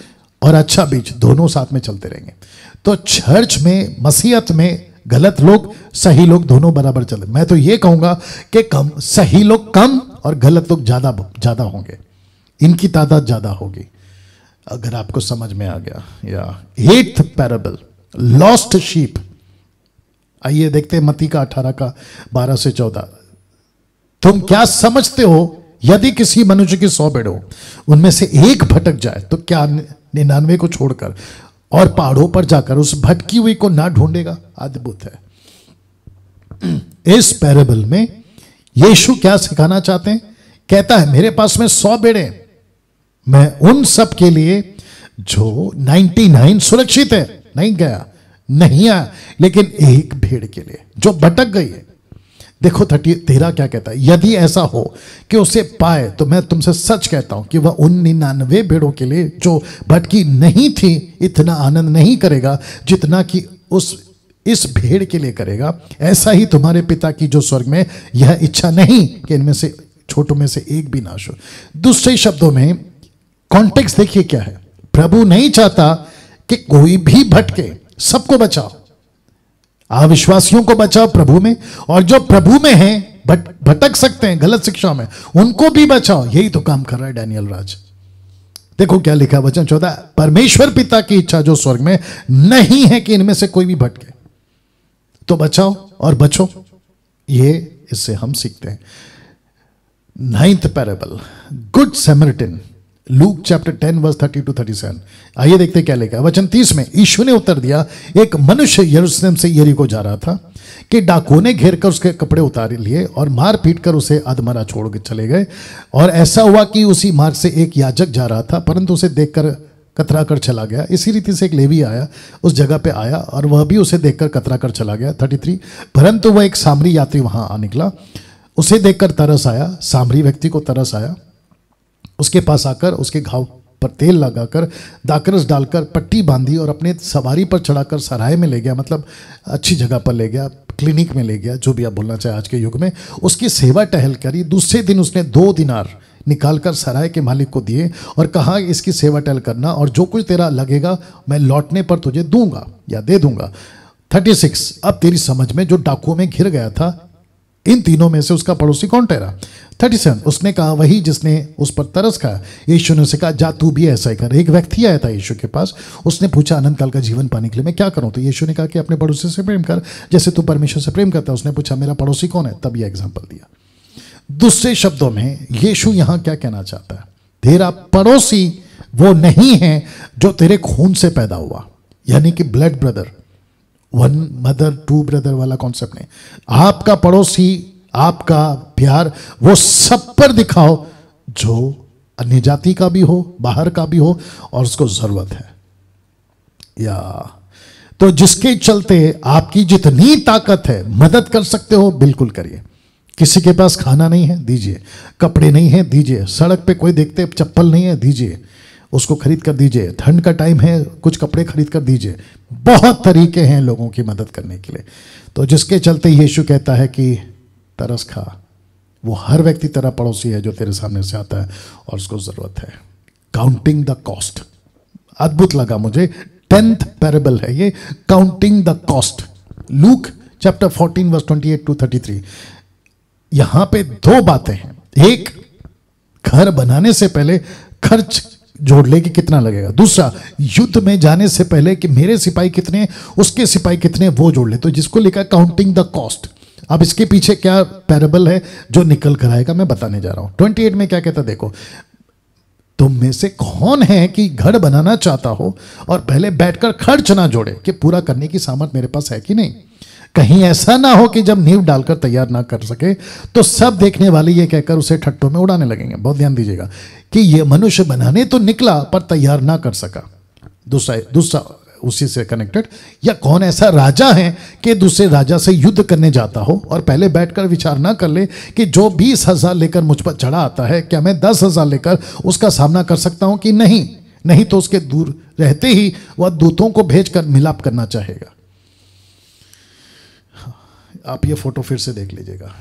और अच्छा बीज दोनों साथ में चलते रहेंगे तो चर्च में मसीहत में गलत लोग सही लोग दोनों बराबर चले मैं तो ये कहूंगा कि कम सही लोग कम और गलत लोग ज़्यादा ज़्यादा होंगे इनकी तादाद ज़्यादा होगी अगर आपको समझ में आ गया या एट पैराबल लॉस्ट शीप आइए देखते हैं मती का अठारह का बारह से चौदह तुम क्या समझते हो यदि किसी मनुष्य की सौ बेड़ो उनमें से एक भटक जाए तो क्या निन्यानवे को छोड़कर और पहाड़ों पर जाकर उस भटकी हुई को ना ढूंढेगा अद्भुत है इस पैरेबल में यीशु क्या सिखाना चाहते हैं कहता है मेरे पास में सौ बेड़े मैं उन सब के लिए जो 99 सुरक्षित है नहीं गया नहीं आया लेकिन एक भेड़ के लिए जो भटक गई है देखो थर्टी तेरा क्या कहता है यदि ऐसा हो कि उसे पाए तो मैं तुमसे सच कहता हूं कि वह उन निन्यानवे भेड़ों के लिए जो भटकी नहीं थी इतना आनंद नहीं करेगा जितना कि उस इस भेड़ के लिए करेगा ऐसा ही तुम्हारे पिता की जो स्वर्ग में यह इच्छा नहीं कि इनमें से छोटों में से एक भी नाश हो दूसरे शब्दों में कॉन्टेक्स देखिए क्या है प्रभु नहीं चाहता कि कोई भी भटके सबको बचाओ अविश्वासियों को बचाओ प्रभु में और जो प्रभु में हैं भट भटक सकते हैं गलत शिक्षा में उनको भी बचाओ यही तो काम कर रहा है डैनियल राज देखो क्या लिखा वचन चौदह परमेश्वर पिता की इच्छा जो स्वर्ग में नहीं है कि इनमें से कोई भी भटके तो बचाओ और बचो ये इससे हम सीखते हैं ninth parable good Samaritan Luke chapter ten verse thirty two thirty seven आइए देखते क्या लिखा वचन तीस में ईश्वर ने उत्तर दिया एक मनुष्य यरूशलेम से को जा रहा था कि डाकू ने घेर कर उसके कपड़े उतार लिए और मार पीट कर उसे अधमरा छोड़ के चले गए और ऐसा हुआ कि उसी मार्ग से एक याजक जा रहा था परंतु उसे देखकर कतरा कर चला गया इसी रीति से एक लेवी आया उस जगह पे आया और वह भी उसे देखकर कतरा कर चला गया थर्टी थ्री परंतु वह एक सामरी यात्री वहाँ आ निकला उसे देखकर तरस आया सामरी व्यक्ति को तरस आया उसके पास आकर उसके घाव पर तेल लगाकर दाकरस डालकर पट्टी बांधी और अपने सवारी पर चढ़ाकर सराय में ले गया मतलब अच्छी जगह पर ले गया क्लिनिक में ले गया जो भी आप बोलना चाहे आज के युग में उसकी सेवा टहल करी दूसरे दिन उसने दो दिनार निकाल कर सराय के मालिक को दिए और कहा इसकी सेवा टहल करना और जो कुछ तेरा लगेगा मैं लौटने पर तुझे दूंगा या दे दूंगा थर्टी सिक्स अब तेरी समझ में जो डाकुओं में घिर गया था इन तीनों में से उसका पड़ोसी कौन ठहरा थर्टी सेवन उसने कहा वही जिसने उस पर तरस खाया यीशु ने उसे कहा जा तू भी ऐसा ही कर एक व्यक्ति आया था यीशु के पास उसने पूछा अनंत काल का जीवन पाने के लिए मैं क्या करूं तो यीशु ने कहा कि अपने पड़ोसी से प्रेम कर जैसे तू परमेश्वर से प्रेम करता है उसने पूछा मेरा पड़ोसी कौन है तब यह एग्जाम्पल दिया दूसरे शब्दों में यीशु यहां क्या कहना चाहता है तेरा पड़ोसी वो नहीं है जो तेरे खून से पैदा हुआ यानी कि blood brother one mother two brother वाला कॉन्सेप्ट नहीं आपका पड़ोसी आपका प्यार वो सब पर दिखाओ जो अन्य जाति का भी हो बाहर का भी हो और उसको जरूरत है या तो जिसके चलते आपकी जितनी ताकत है मदद कर सकते हो बिल्कुल करिए किसी के पास खाना नहीं है दीजिए कपड़े नहीं है दीजिए सड़क पे कोई देखते चप्पल नहीं है दीजिए उसको खरीद कर दीजिए ठंड का टाइम है कुछ कपड़े खरीद कर दीजिए बहुत तरीके हैं लोगों की मदद करने के लिए तो जिसके चलते यीशु कहता है कि तरस खा वो हर व्यक्ति तेरा पड़ोसी है जो तेरे सामने से आता है और उसको ज़रूरत है काउंटिंग द कॉस्ट अद्भुत लगा मुझे टेंथ पैरेबल है ये counting the cost Luke chapter fourteen verse eight to three यहां पे दो बातें हैं एक घर बनाने से पहले खर्च जोड़ ले कि कितना लगेगा दूसरा युद्ध में जाने से पहले कि मेरे सिपाही कितने उसके सिपाही कितने वो जोड़ ले तो जिसको लिखा काउंटिंग द कॉस्ट अब इसके पीछे क्या पैरबल है जो निकल कर आएगा मैं बताने जा रहा हूं ट्वेंटी एट में क्या कहता देखो तुम में से कौन है कि घर बनाना चाहता हो और पहले बैठकर खर्च ना जोड़े कि पूरा करने की सामर्थ मेरे पास है कि नहीं कहीं ऐसा ना हो कि जब नींव डालकर तैयार ना कर सके तो सब देखने वाले ये कहकर उसे ठट्टों में उड़ाने लगेंगे बहुत ध्यान दीजिएगा कि ये मनुष्य बनाने तो निकला पर तैयार ना कर सका दूसरा दूसरा उसी से कनेक्टेड या कौन ऐसा राजा है कि दूसरे राजा से युद्ध करने जाता हो और पहले बैठकर विचार ना कर ले कि जो बीस हज़ार लेकर मुझ पर चढ़ा आता है क्या मैं दस हज़ार लेकर उसका सामना कर सकता हूँ कि नहीं नहीं तो उसके दूर रहते ही वह दूतों को भेज कर मिलाप करना चाहेगा आप ये फोटो फिर से देख लीजिएगा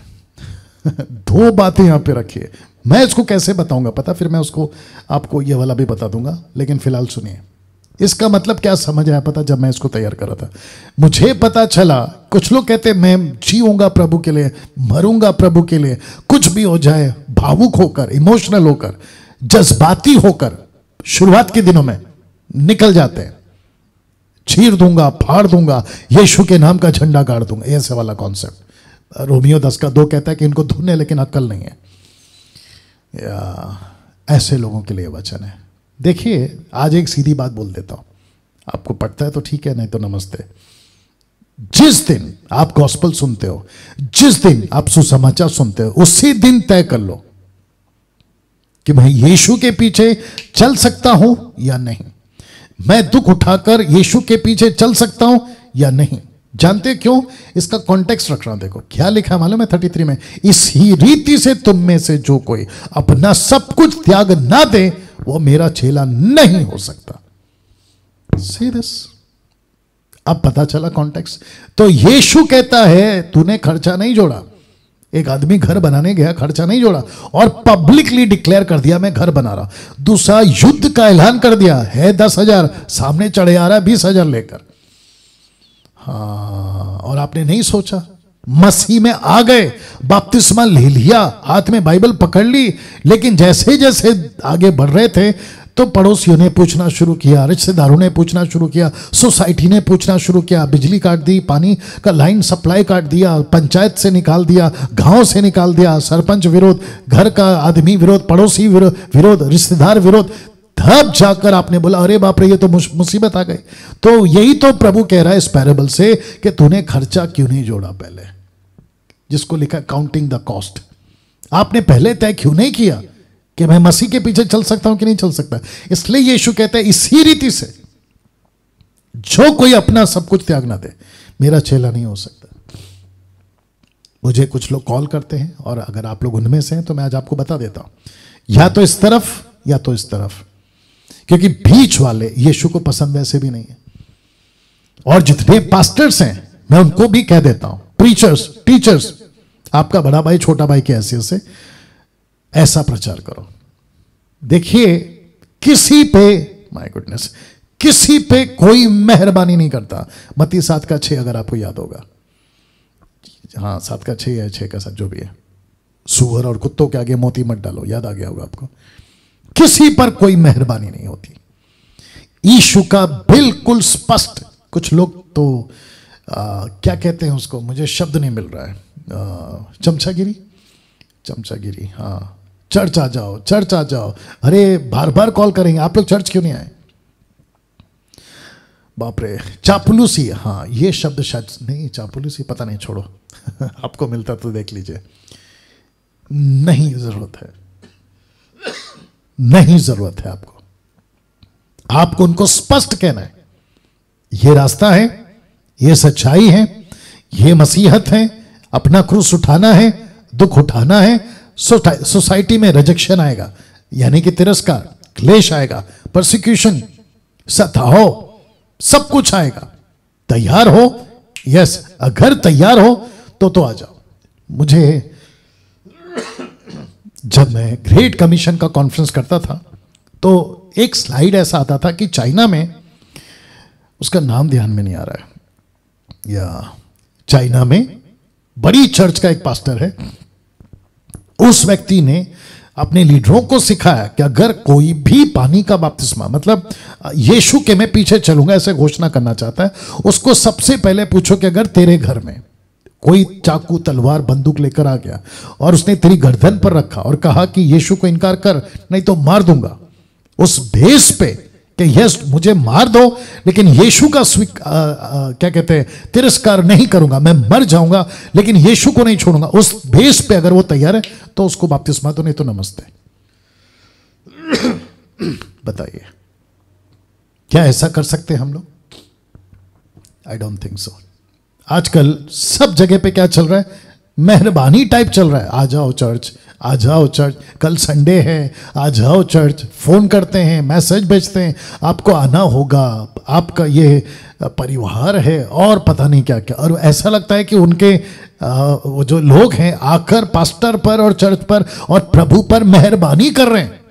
दो बातें यहां पे रखिए मैं इसको कैसे बताऊंगा पता फिर मैं उसको आपको ये वाला भी बता दूंगा लेकिन फिलहाल सुनिए इसका मतलब क्या समझ आया पता जब मैं इसको तैयार कर रहा था मुझे पता चला कुछ लोग कहते मैं जीऊंगा प्रभु के लिए मरूंगा प्रभु के लिए कुछ भी हो जाए भावुक होकर इमोशनल होकर जज्बाती होकर शुरुआत के दिनों में निकल जाते हैं छीर दूंगा फाड़ दूंगा यीशु के नाम का झंडा गाड़ दूंगा ऐसे वाला कॉन्सेप्ट रोमियो दस का दो कहता है कि इनको धुन है लेकिन अक्ल नहीं है या, ऐसे लोगों के लिए वचन है देखिए आज एक सीधी बात बोल देता हूं आपको पटता है तो ठीक है नहीं तो नमस्ते जिस दिन आप गॉस्पल सुनते हो जिस दिन आप सुसमाचार सुनते हो उसी दिन तय कर लो कि मैं यीशु के पीछे चल सकता हूं या नहीं मैं दुख उठाकर यीशु के पीछे चल सकता हूं या नहीं जानते क्यों इसका कॉन्टेक्स्ट रख रहा देखो क्या लिखा मालूम है थर्टी थ्री में इसी रीति से तुम में से जो कोई अपना सब कुछ त्याग ना दे वो मेरा चेला नहीं हो सकता सीरियस अब पता चला कॉन्टेक्स्ट तो यीशु कहता है तूने खर्चा नहीं जोड़ा एक आदमी घर बनाने गया खर्चा नहीं जोड़ा और पब्लिकली डिक्लेयर कर दिया मैं घर बना रहा दूसरा युद्ध का ऐलान कर दिया है दस हजार सामने चढ़े आ रहा है बीस हजार लेकर हाँ और आपने नहीं सोचा मसीह में आ गए बापतिस्मा ले लिया हाथ में बाइबल पकड़ ली लेकिन जैसे जैसे आगे बढ़ रहे थे तो पड़ोसियों ने पूछना शुरू किया रिश्तेदारों ने पूछना शुरू किया सोसाइटी ने पूछना शुरू किया बिजली काट दी पानी का लाइन सप्लाई काट दिया पंचायत से निकाल दिया गांव से निकाल दिया सरपंच विरोध घर का आदमी विरोध पड़ोसी विरोध रिश्तेदार विरोध तब जाकर आपने बोला अरे बाप रे ये तो मुसीबत आ गई तो यही तो प्रभु कह रहा है इस पैरेबल से कि तूने खर्चा क्यों नहीं जोड़ा पहले जिसको लिखा काउंटिंग द कॉस्ट आपने पहले तय क्यों नहीं किया कि मैं मसीह के पीछे चल सकता हूं कि नहीं चल सकता इसलिए यीशु कहते हैं इसी रीति से जो कोई अपना सब कुछ त्याग ना दे मेरा चेला नहीं हो सकता मुझे कुछ लोग कॉल करते हैं और अगर आप लोग उनमें से हैं तो मैं आज आपको बता देता हूं या तो इस तरफ या तो इस तरफ क्योंकि बीच वाले यीशु को पसंद वैसे भी नहीं है और जितने पास्टर्स हैं मैं उनको भी कह देता हूं प्रीचर्स टीचर्स आपका बड़ा भाई छोटा भाई की हैसियत से ऐसा प्रचार करो देखिए किसी पे माय गुडनेस किसी पे कोई मेहरबानी नहीं करता मती सात का छह अगर आपको याद होगा हाँ सात का छह या छह का सात जो भी है सुअर और कुत्तों के आगे मोती मत डालो याद आ गया होगा आपको किसी पर कोई मेहरबानी नहीं होती ईशु का बिल्कुल स्पष्ट कुछ लोग तो आ, क्या कहते हैं उसको मुझे शब्द नहीं मिल रहा है चमचागिरी चमचागिरी हाँ चर्च आ जाओ चर्च आ जाओ अरे बार बार कॉल करेंगे आप लोग चर्च क्यों नहीं आए बाप रे चापलूसी हाँ ये शब्द शायद नहीं चापलूसी पता नहीं छोड़ो आपको मिलता तो देख लीजिए नहीं ज़रूरत है नहीं जरूरत है आपको आपको उनको स्पष्ट कहना है यह रास्ता है यह सच्चाई है यह मसीहत है अपना क्रूस उठाना है दुख उठाना है सोसाइटी में रिजेक्शन आएगा यानी कि तिरस्कार क्लेश आएगा प्रोसिक्यूशन सताओ सब कुछ आएगा तैयार हो यस अगर तैयार हो तो तो आ जाओ मुझे जब मैं ग्रेट कमीशन का कॉन्फ्रेंस करता था तो एक स्लाइड ऐसा आता था कि चाइना में उसका नाम ध्यान में नहीं आ रहा है या चाइना में बड़ी चर्च का एक पास्टर है उस व्यक्ति ने अपने लीडरों को सिखाया कि अगर कोई भी पानी का बपतिस्मा मतलब यीशु के मैं पीछे चलूंगा ऐसे घोषणा करना चाहता है उसको सबसे पहले पूछो कि अगर तेरे घर में कोई चाकू तलवार बंदूक लेकर आ गया और उसने तेरी गर्दन पर रखा और कहा कि यीशु को इनकार कर नहीं तो मार दूंगा उस भेस पे कि यस मुझे मार दो लेकिन यीशु का आ, आ, क्या कहते हैं तिरस्कार नहीं करूंगा मैं मर जाऊंगा लेकिन यीशु को नहीं छोड़ूंगा उस भेस पे अगर वो तैयार है तो उसको मार दो नहीं तो नमस्ते बताइए क्या ऐसा कर सकते हम लोग आई डोंट थिंक सो आजकल सब जगह पे क्या चल रहा है मेहरबानी टाइप चल रहा है आ जाओ चर्च आ जाओ चर्च कल संडे है आ जाओ चर्च फ़ोन करते हैं मैसेज भेजते हैं आपको आना होगा आपका ये परिवार है और पता नहीं क्या क्या और ऐसा लगता है कि उनके वो जो लोग हैं आकर पास्टर पर और चर्च पर और प्रभु पर मेहरबानी कर रहे हैं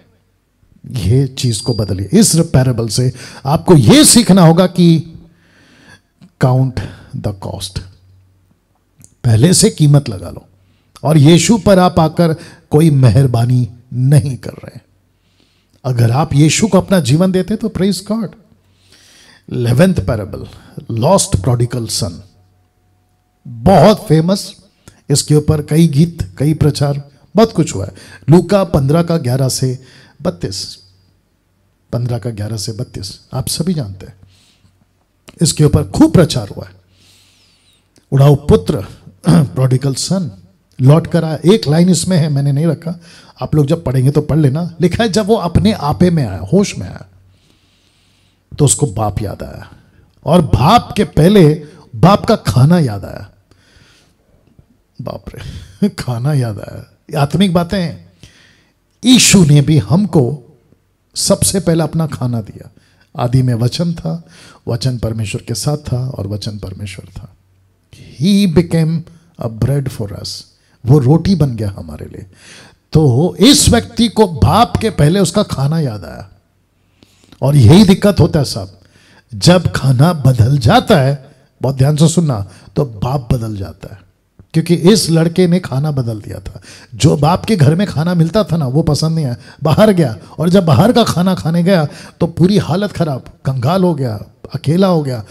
ये चीज़ को बदलिए इस पैरेबल से आपको ये सीखना होगा कि काउंट द कॉस्ट पहले से कीमत लगा लो और यीशु पर आप आकर कोई मेहरबानी नहीं कर रहे अगर आप यीशु को अपना जीवन देते तो praise God eleventh parable lost prodigal son बहुत फेमस इसके ऊपर कई गीत कई प्रचार बहुत कुछ हुआ है लूका पंद्रह का ग्यारह से बत्तीस पंद्रह का ग्यारह से बत्तीस आप सभी जानते हैं इसके ऊपर खूब प्रचार हुआ है उड़ाऊ पुत्र प्रोडिकल सन लौट कर आया एक लाइन इसमें है मैंने नहीं रखा आप लोग जब पढ़ेंगे तो पढ़ लेना लिखा है जब वो अपने आपे में आया होश में आया तो उसको बाप याद आया और बाप के पहले बाप का खाना याद आया बाप रे खाना याद आया आत्मिक बातें हैं ईशु ने भी हमको सबसे पहले अपना खाना दिया आदि में वचन था वचन परमेश्वर के साथ था और वचन परमेश्वर था he became a bread for us वो रोटी बन गया हमारे लिए तो इस व्यक्ति को बाप के पहले उसका खाना याद आया और यही दिक्कत होता है सब जब खाना बदल जाता है बहुत ध्यान से सुनना तो बाप बदल जाता है क्योंकि इस लड़के ने खाना बदल दिया था जो बाप के घर में खाना मिलता था ना वो पसंद नहीं आया बाहर गया और जब बाहर का खाना खाने गया तो पूरी हालत खराब कंगाल हो गया अकेला हो गया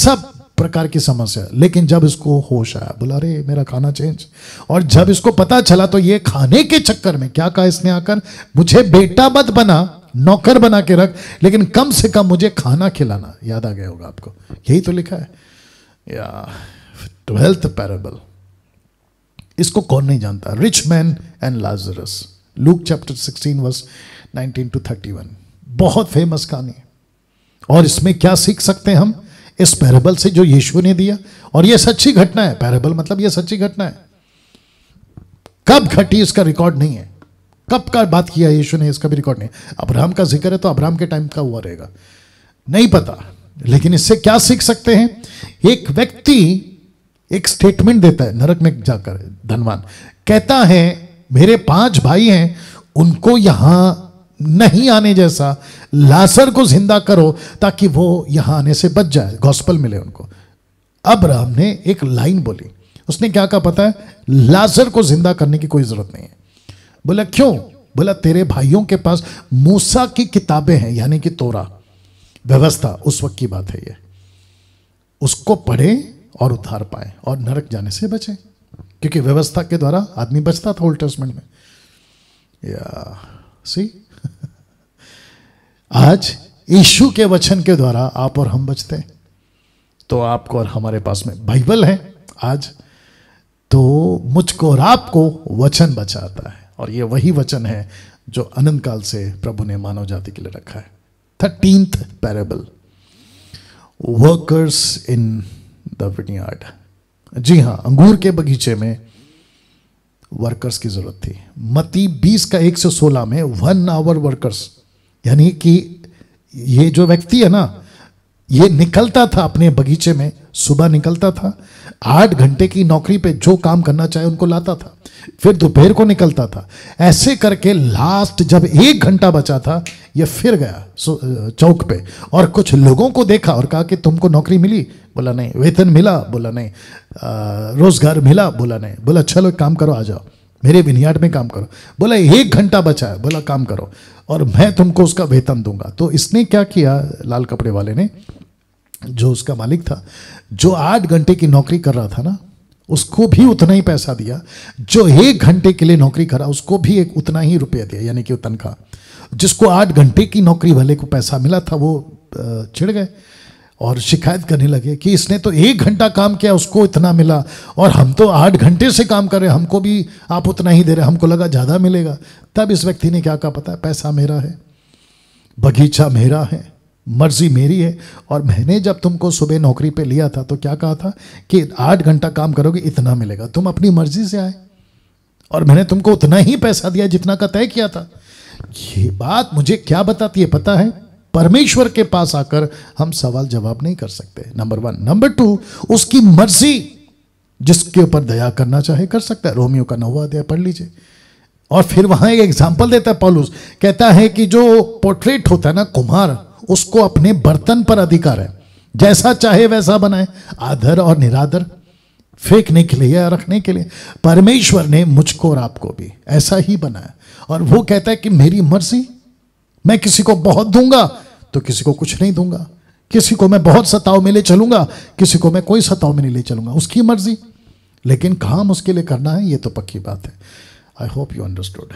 सब प्रकार की समस्या लेकिन जब इसको होश आया बोला अरे मेरा खाना चेंज और जब इसको पता चला तो ये खाने के चक्कर में क्या कहा इसने आकर मुझे बेटा मत बना नौकर बना के रख लेकिन कम से कम मुझे खाना खिलाना याद आ गया होगा आपको यही तो लिखा है या ट्वेल्थ पैराबल इसको कौन नहीं जानता rich man and Lazarus Luke chapter sixteen verse nineteen to one बहुत फेमस कहानी और इसमें क्या सीख सकते हैं हम इस पैरेबल से जो यीशु ने दिया और यह सच्ची घटना है पैरेबल मतलब यह सच्ची घटना है कब घटी इसका रिकॉर्ड नहीं है कब का बात किया यीशु ने इसका भी रिकॉर्ड नहीं है अब्राहम का जिक्र है तो अब्राहम के टाइम का हुआ रहेगा नहीं पता लेकिन इससे क्या सीख सकते हैं एक व्यक्ति एक स्टेटमेंट देता है नरक में जाकर धनवान कहता है मेरे पांच भाई हैं उनको यहां नहीं आने जैसा लासर को जिंदा करो ताकि वो यहां आने से बच जाए गॉस्पल मिले उनको अब राम ने एक लाइन बोली उसने क्या कहा पता है लासर को जिंदा करने की कोई जरूरत नहीं है बोला क्यों बोला तेरे भाइयों के पास मूसा की किताबें हैं यानी कि तोरा व्यवस्था उस वक्त की बात है ये उसको पढ़े और उद्धार पाए और नरक जाने से बचे क्योंकि व्यवस्था के द्वारा आदमी बचता था ओल्ड टेस्टमेंट में या सी आज यीशु के वचन के द्वारा आप और हम बचते हैं तो आपको और हमारे पास में बाइबल है आज तो मुझको और आपको वचन बचाता है और ये वही वचन है जो अनंत काल से प्रभु ने मानव जाति के लिए रखा है thirteenth parable workers in the जी हाँ अंगूर के बगीचे में वर्कर्स की जरूरत थी मती 20 का 116 में वन आवर वर्कर्स यानी कि ये जो व्यक्ति है ना ये निकलता था अपने बगीचे में सुबह निकलता था आठ घंटे की नौकरी पे जो काम करना चाहे उनको लाता था फिर दोपहर को निकलता था ऐसे करके लास्ट जब एक घंटा बचा था ये फिर गया चौक पे और कुछ लोगों को देखा और कहा कि तुमको नौकरी मिली बोला नहीं वेतन मिला बोला नहीं रोज़गार मिला बोला नहीं बोला चलो काम करो आ जाओ मेरे विनयार्ड में काम करो बोला एक घंटा बचा है बोला काम करो और मैं तुमको उसका वेतन दूंगा तो इसने क्या किया लाल कपड़े वाले ने जो उसका मालिक था जो आठ घंटे की नौकरी कर रहा था ना उसको भी उतना ही पैसा दिया जो एक घंटे के लिए नौकरी करा उसको भी एक उतना ही रुपया दिया यानी कि तनख्वाह जिसको आठ घंटे की नौकरी वाले को पैसा मिला था वो छिड़ गए और शिकायत करने लगे कि इसने तो एक घंटा काम किया उसको इतना मिला और हम तो आठ घंटे से काम कर रहे हैं हमको भी आप उतना ही दे रहे हमको लगा ज़्यादा मिलेगा तब इस व्यक्ति ने क्या कहा पता है पैसा मेरा है बगीचा मेरा है मर्जी मेरी है और मैंने जब तुमको सुबह नौकरी पे लिया था तो क्या कहा था कि आठ घंटा काम करोगे इतना मिलेगा तुम अपनी मर्जी से आए और मैंने तुमको उतना ही पैसा दिया जितना का तय किया था ये बात मुझे क्या बताती है पता है परमेश्वर के पास आकर हम सवाल जवाब नहीं कर सकते नंबर वन नंबर टू उसकी मर्जी जिसके ऊपर दया करना चाहे कर सकता है रोमियो का नवा अध्याय पढ़ लीजिए और फिर वहां एक एग्जाम्पल देता है पॉलूस कहता है कि जो पोर्ट्रेट होता है ना कुमार उसको अपने बर्तन पर अधिकार है जैसा चाहे वैसा बनाए आदर और निराधर फेंकने के लिए या रखने के लिए परमेश्वर ने मुझको और आपको भी ऐसा ही बनाया और वो कहता है कि मेरी मर्जी मैं किसी को बहुत दूंगा तो किसी को कुछ नहीं दूंगा किसी को मैं बहुत सताव में ले चलूंगा किसी को मैं कोई सताव में नहीं ले चलूंगा उसकी मर्जी लेकिन काम उसके लिए करना है ये तो पक्की बात है I hope you understood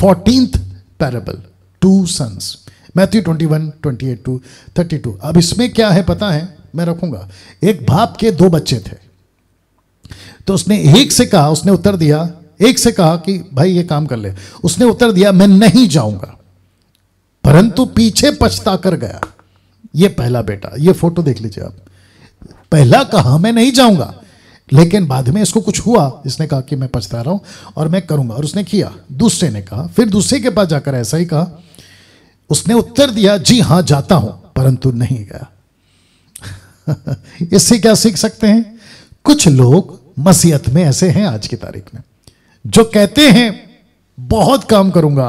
fourteenth parable two sons Matthew twenty one twenty eight to thirty two अब इसमें क्या है पता है मैं रखूंगा एक बाप के दो बच्चे थे तो उसने एक से कहा उसने उत्तर दिया एक से कहा कि भाई ये काम कर ले उसने उत्तर दिया मैं नहीं जाऊंगा परंतु पीछे पछता कर गया ये पहला बेटा ये फोटो देख लीजिए आप पहला कहा मैं नहीं जाऊंगा लेकिन बाद में इसको कुछ हुआ इसने कहा कि मैं पछता रहा हूं और मैं करूंगा और उसने किया दूसरे ने कहा फिर दूसरे के पास जाकर ऐसा ही कहा उसने उत्तर दिया जी हां जाता हूं परंतु नहीं गया इससे क्या सीख सकते हैं कुछ लोग मसीहत में ऐसे हैं आज की तारीख में जो कहते हैं बहुत काम करूंगा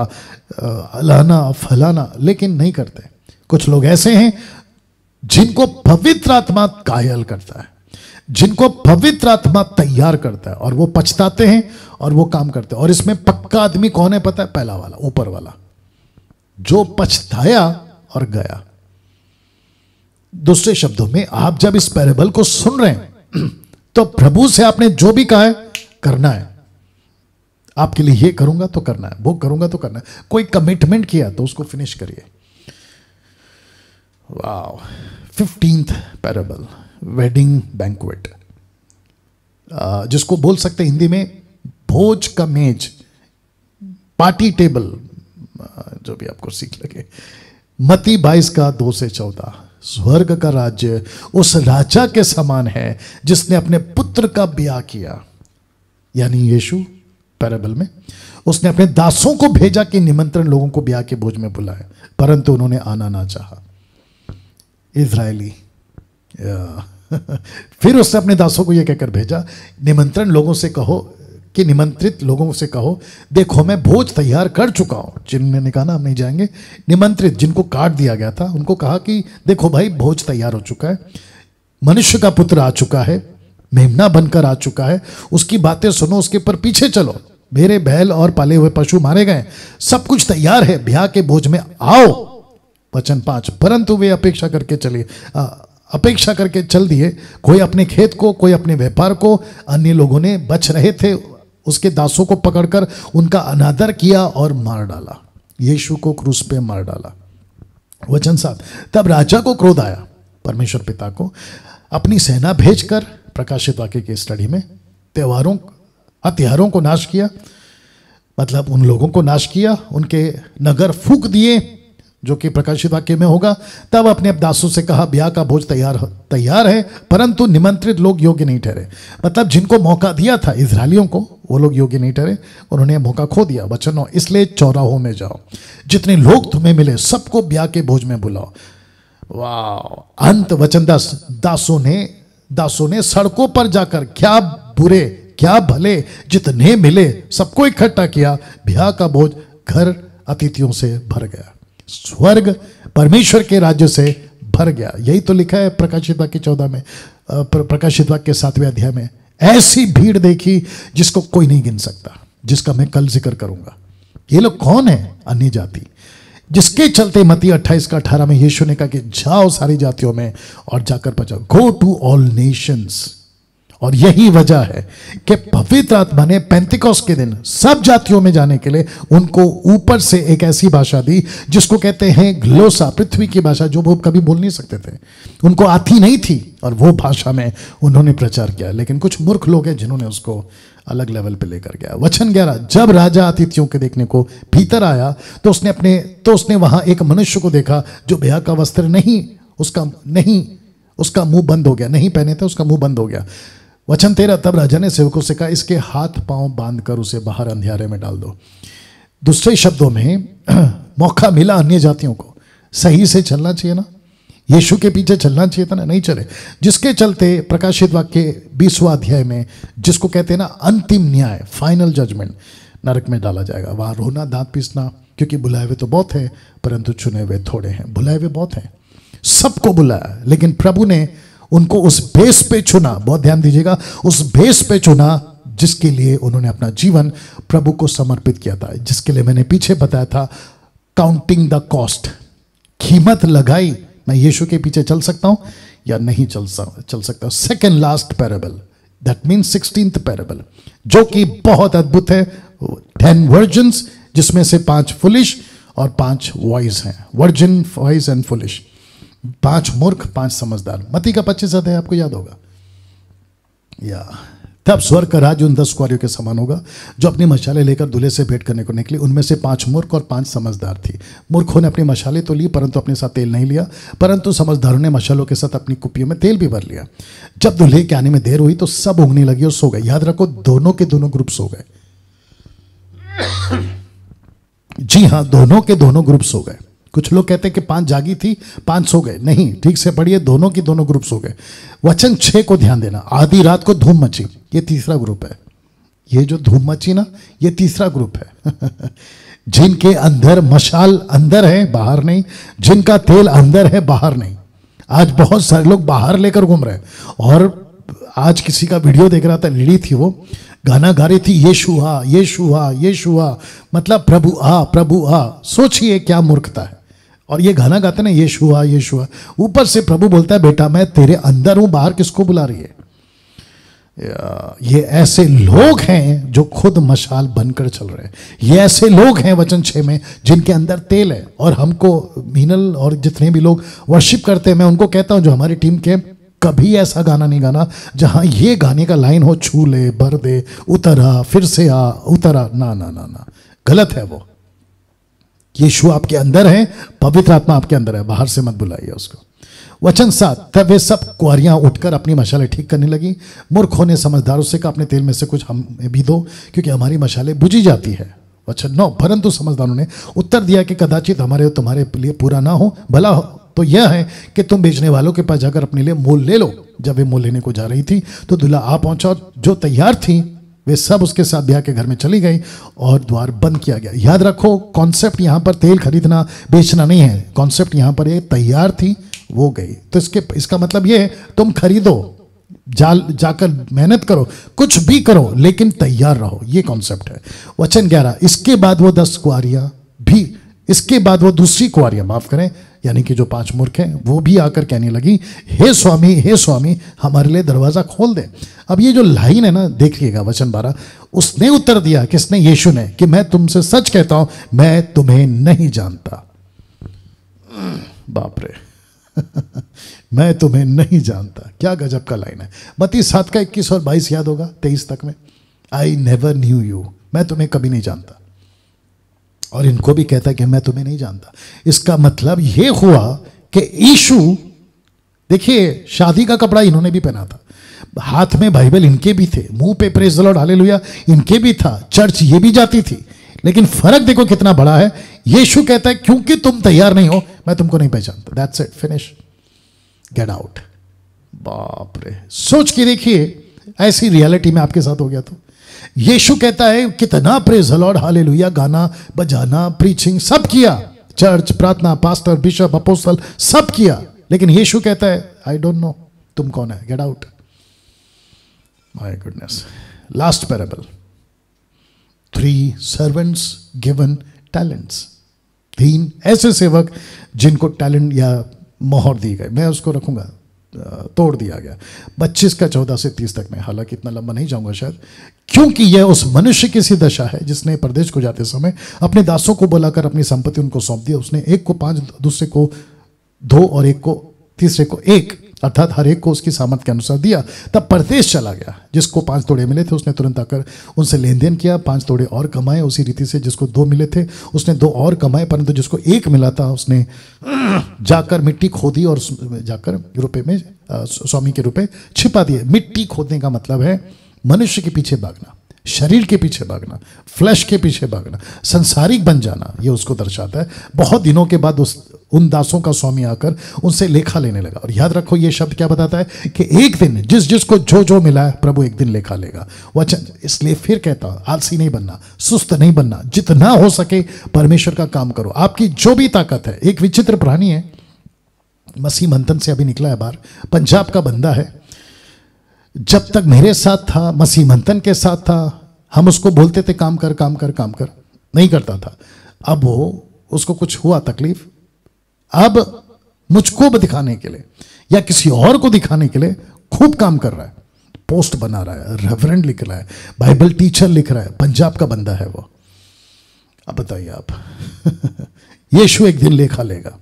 अलाना फलाना लेकिन नहीं करते कुछ लोग ऐसे हैं जिनको पवित्र आत्मा कायल करता है जिनको पवित्र आत्मा तैयार करता है और वो पछताते हैं और वो काम करते हैं और इसमें पक्का आदमी कौन है पता है पहला वाला ऊपर वाला जो पछताया और गया दूसरे शब्दों में आप जब इस पैरेबल को सुन रहे हैं तो प्रभु से आपने जो भी कहा है करना है आपके लिए ये करूंगा तो करना है वो करूंगा तो करना है कोई कमिटमेंट किया तो उसको फिनिश करिए वाह फिफ्टींथ पैराबल वेडिंग बैंकुएट जिसको बोल सकते हिंदी में भोज का मेज पार्टी टेबल uh, जो भी आपको सीख लगे मती बाईस का दो से चौदह स्वर्ग का राज्य उस राजा के समान है जिसने अपने पुत्र का ब्याह किया यानी यीशु पैराबल में उसने अपने दासों को भेजा कि निमंत्रण लोगों को ब्याह के बोझ में बुलाए परंतु उन्होंने आना ना चाहा इसराइली फिर उसने अपने दासों को यह कहकर भेजा निमंत्रण लोगों से कहो कि निमंत्रित लोगों से कहो देखो मैं भोज तैयार कर चुका हूं जिनने कहा ना हम नहीं जाएंगे निमंत्रित जिनको काट दिया गया था उनको कहा कि देखो भाई भोज तैयार हो चुका है मनुष्य का पुत्र आ चुका है मेमना बनकर आ चुका है उसकी बातें सुनो उसके पर पीछे चलो मेरे बैल और पाले हुए पशु मारे गए सब कुछ तैयार है ब्याह के बोझ में आओ वचन पांच परंतु वे अपेक्षा करके चले अपेक्षा करके चल दिए कोई अपने खेत को कोई अपने व्यापार को अन्य लोगों ने बच रहे थे उसके दासों को पकड़कर उनका अनादर किया और मार डाला यीशु को क्रूस पे मार डाला वचन सात तब राजा को क्रोध आया परमेश्वर पिता को अपनी सेना भेजकर प्रकाशित वाक्य की स्टडी में त्योहारों हथियारों को नाश किया मतलब उन लोगों को नाश किया उनके नगर फूक दिए जो कि प्रकाशित वाक्य में होगा तब अपने दासों से कहा ब्याह का भोज तैयार तैयार है परंतु निमंत्रित लोग योग्य नहीं ठहरे मतलब जिनको मौका दिया था इसराइलियों को वो लोग योग्य नहीं ठहरे उन्होंने मौका खो दिया वचन इसलिए चौराहों में जाओ जितने लोग तुम्हें मिले सबको ब्याह के भोज में बुलाओ वाह अंत वचन दास दासों ने दासों ने सड़कों पर जाकर क्या बुरे क्या भले जितने मिले सबको इकट्ठा किया ब्याह का बोझ घर अतिथियों से भर गया स्वर्ग परमेश्वर के राज्य से भर गया यही तो लिखा है प्रकाशित वाक्य चौदह में प्रकाशित वाक्य सातवें अध्याय में ऐसी भीड़ देखी जिसको कोई नहीं गिन सकता जिसका मैं कल जिक्र करूंगा ये लोग कौन है अन्य जाति जिसके चलते मती 28 का अठारह में यीशु ने कहा कि जाओ सारी जातियों में और जाकर पहुंचाओ गो टू ऑल नेशंस और यही वजह है कि पवित्र आत्मा ने पैंतिकॉस के दिन सब जातियों में जाने के लिए उनको ऊपर से एक ऐसी भाषा दी जिसको कहते हैं ग्लोसा पृथ्वी की भाषा जो वो कभी बोल नहीं सकते थे उनको आती नहीं थी और वो भाषा में उन्होंने प्रचार किया लेकिन कुछ मूर्ख लोग हैं जिन्होंने उसको अलग लेवल पे लेकर गया वचन ग्यारह जब राजा अतिथियों के देखने को भीतर आया तो उसने अपने तो उसने वहां एक मनुष्य को देखा जो ब्याह का वस्त्र नहीं उसका नहीं उसका मुंह बंद हो गया नहीं पहने थे उसका मुंह बंद हो गया वचन तेरा तब राजा ने सेवकों से कहा इसके हाथ पांव बांधकर उसे बाहर अंधेरे में डाल दो दूसरे शब्दों में मौका मिला अन्य जातियों को सही से चलना चाहिए ना यीशु के पीछे चलना चाहिए था ना नहीं चले जिसके चलते प्रकाशित वाक्य बीसवा अध्याय में जिसको कहते हैं ना अंतिम न्याय फाइनल जजमेंट नरक में डाला जाएगा वहां रोना दांत पीसना क्योंकि बुलाए हुए तो बहुत हैं परंतु चुने हुए थोड़े हैं बुलाए हुए बहुत हैं सबको बुलाया लेकिन प्रभु ने उनको उस भेस पे चुना बहुत ध्यान दीजिएगा उस भेस पे चुना जिसके लिए उन्होंने अपना जीवन प्रभु को समर्पित किया था जिसके लिए मैंने पीछे बताया था काउंटिंग द कॉस्ट कीमत लगाई मैं यीशु के पीछे चल सकता हूं या नहीं चल चल सकता second last parable that mean sixteen parable जो कि बहुत अद्भुत है टेन वर्जन्स जिसमें से पांच फुलिश और पांच वॉइस हैं वर्जिन वॉइस एंड फुलिश पांच मूर्ख पांच समझदार मती का पच्चीस अध्याय आपको याद होगा या तब स्वर्ग का राज्य उन दस कुआरियों के समान होगा जो अपने मशाले लेकर दूल्हे से भेंट करने को निकली उनमें से पांच मूर्ख और पांच समझदार थी मूर्खों ने अपने मशाले तो ली परंतु अपने साथ तेल नहीं लिया परंतु समझदारों ने मशालों के साथ अपनी कुपियों में तेल भी भर लिया जब दूल्हे के आने में देर हुई तो सब उगने लगी और सो गए याद रखो दोनों के दोनों ग्रुप सो गए जी हाँ दोनों के दोनों ग्रुप सो गए कुछ लोग कहते हैं कि पांच जागी थी पांच सो गए नहीं ठीक से पढ़िए दोनों की दोनों ग्रुप सो गए वचन छः को ध्यान देना आधी रात को धूम मची ये तीसरा ग्रुप है ये जो धूम मची ना ये तीसरा ग्रुप है जिनके अंदर मशाल अंदर है बाहर नहीं जिनका तेल अंदर है बाहर नहीं आज बहुत सारे लोग बाहर लेकर घूम रहे हैं और आज किसी का वीडियो देख रहा था लीड़ी थी वो गाना गा रही थी ये शुहा ये शुहा ये शुहा मतलब प्रभु आ प्रभु आ सोचिए क्या मूर्खता है और ये गाना गाते ना ये शुआ ये शुआ ऊपर से प्रभु बोलता है बेटा मैं तेरे अंदर हूँ बाहर किसको बुला रही है ये ऐसे लोग हैं जो खुद मशाल बनकर चल रहे हैं ये ऐसे लोग हैं वचन छे में जिनके अंदर तेल है और हमको मीनल और जितने भी लोग वर्शिप करते हैं मैं उनको कहता हूँ जो हमारी टीम के कभी ऐसा गाना नहीं गाना जहां ये गाने का लाइन हो छू ले भर दे उतरा फिर से आ उतरा ना ना ना ना गलत है वो यीशु आपके अंदर है पवित्र आत्मा आपके अंदर है बाहर से मत बुलाइए उसको वचन सात तब वे सब कुआरियां उठकर अपनी मशाले ठीक करने लगी मूर्ख होने समझदारों से कहा अपने तेल में से कुछ हमें भी दो क्योंकि हमारी मशाले बुझी जाती है वचन नौ परंतु समझदारों ने उत्तर दिया कि कदाचित हमारे तुम्हारे लिए पूरा ना हो भला हो तो यह है कि तुम बेचने वालों के पास जाकर अपने लिए मोल ले लो जब वे मोल लेने को जा रही थी तो दुल्हा आ पहुंचा जो तैयार थी वे सब उसके साथ ब्याह के घर में चली गई और द्वार बंद किया गया याद रखो कॉन्सेप्ट यहाँ पर तेल खरीदना बेचना नहीं है कॉन्सेप्ट यहाँ पर ये तैयार थी वो गई तो इसके इसका मतलब ये है तुम खरीदो जाल जाकर मेहनत करो कुछ भी करो लेकिन तैयार रहो ये कॉन्सेप्ट है वचन ग्यारह इसके बाद वो दस कुआरिया भी इसके बाद वो दूसरी कुआरियां माफ करें यानी कि जो पांच मूर्ख हैं वो भी आकर कहने लगी हे स्वामी हे स्वामी हमारे लिए दरवाज़ा खोल दे अब ये जो लाइन है ना देखिएगा वचन बारह उसने उत्तर दिया किसने यीशु ने कि मैं तुमसे सच कहता हूं मैं तुम्हें नहीं जानता बाप रे मैं तुम्हें नहीं जानता क्या गजब का लाइन है बती सात का इक्कीस और बाईस याद होगा तेईस तक में आई नेवर न्यू यू मैं तुम्हें कभी नहीं जानता और इनको भी कहता है कि मैं तुम्हें नहीं जानता इसका मतलब ये हुआ कि ईशु देखिए शादी का कपड़ा इन्होंने भी पहना था हाथ में बाइबल इनके भी थे मुंह पे प्रेस लॉर्ड हालेलुया इनके भी था चर्च ये भी जाती थी लेकिन फर्क देखो कितना बड़ा है यीशु कहता है क्योंकि तुम तैयार नहीं हो मैं तुमको नहीं पहचानता that's it finish get out बाप रे सोच के देखिए ऐसी रियलिटी में आपके साथ हो गया तो यीशु कहता है कितना प्रेज हाले लुया गाना बजाना प्रीचिंग सब किया चर्च प्रार्थना पास्टर बिशप अपोस्टल सब किया लेकिन यीशु कहता है आई डोंट नो तुम कौन है get out my goodness last parable three servants given talents तीन ऐसे सेवक जिनको टैलेंट या मोहर दी गई मैं उसको रखूंगा तोड़ दिया गया पच्चीस का चौदह से तीस तक में हालांकि इतना लंबा नहीं जाऊंगा शायद क्योंकि यह उस मनुष्य की सी दशा है जिसने प्रदेश को जाते समय अपने दासों को बुलाकर अपनी संपत्ति उनको सौंप दिया उसने एक को पांच दूसरे को दो और एक को तीसरे को एक अर्थात हर एक को उसकी सहमत के अनुसार दिया तब परदेश चला गया जिसको पाँच तोड़े मिले थे उसने तुरंत आकर उनसे लेन देन किया पाँच तोड़े और कमाए उसी रीति से जिसको दो मिले थे उसने दो और कमाए परंतु जिसको एक मिला था उसने जाकर मिट्टी खोदी और जाकर रुपये में स्वामी के रुपये छिपा दिए मिट्टी खोदने का मतलब है मनुष्य के पीछे भागना शरीर के पीछे भागना फ्लैश के पीछे भागना संसारिक बन जाना ये उसको दर्शाता है बहुत दिनों के बाद उस उन दासों का स्वामी आकर उनसे लेखा लेने लगा और याद रखो ये शब्द क्या बताता है कि एक दिन जिस जिसको जो जो मिला है प्रभु एक दिन लेखा लेगा वचन इसलिए फिर कहता आलसी नहीं बनना सुस्त नहीं बनना जितना हो सके परमेश्वर का काम करो आपकी जो भी ताकत है एक विचित्र प्राणी है मसीह मंथन से अभी निकला है बाहर पंजाब का बंदा है जब तक मेरे साथ था मसी मंथन के साथ था हम उसको बोलते थे काम कर काम कर काम कर नहीं करता था अब वो उसको कुछ हुआ तकलीफ अब मुझको दिखाने के लिए या किसी और को दिखाने के लिए खूब काम कर रहा है पोस्ट बना रहा है रेफरेंट लिख रहा है बाइबल टीचर लिख रहा है पंजाब का बंदा है वो अब बताइए आप यीशु एक दिन लेखा लेगा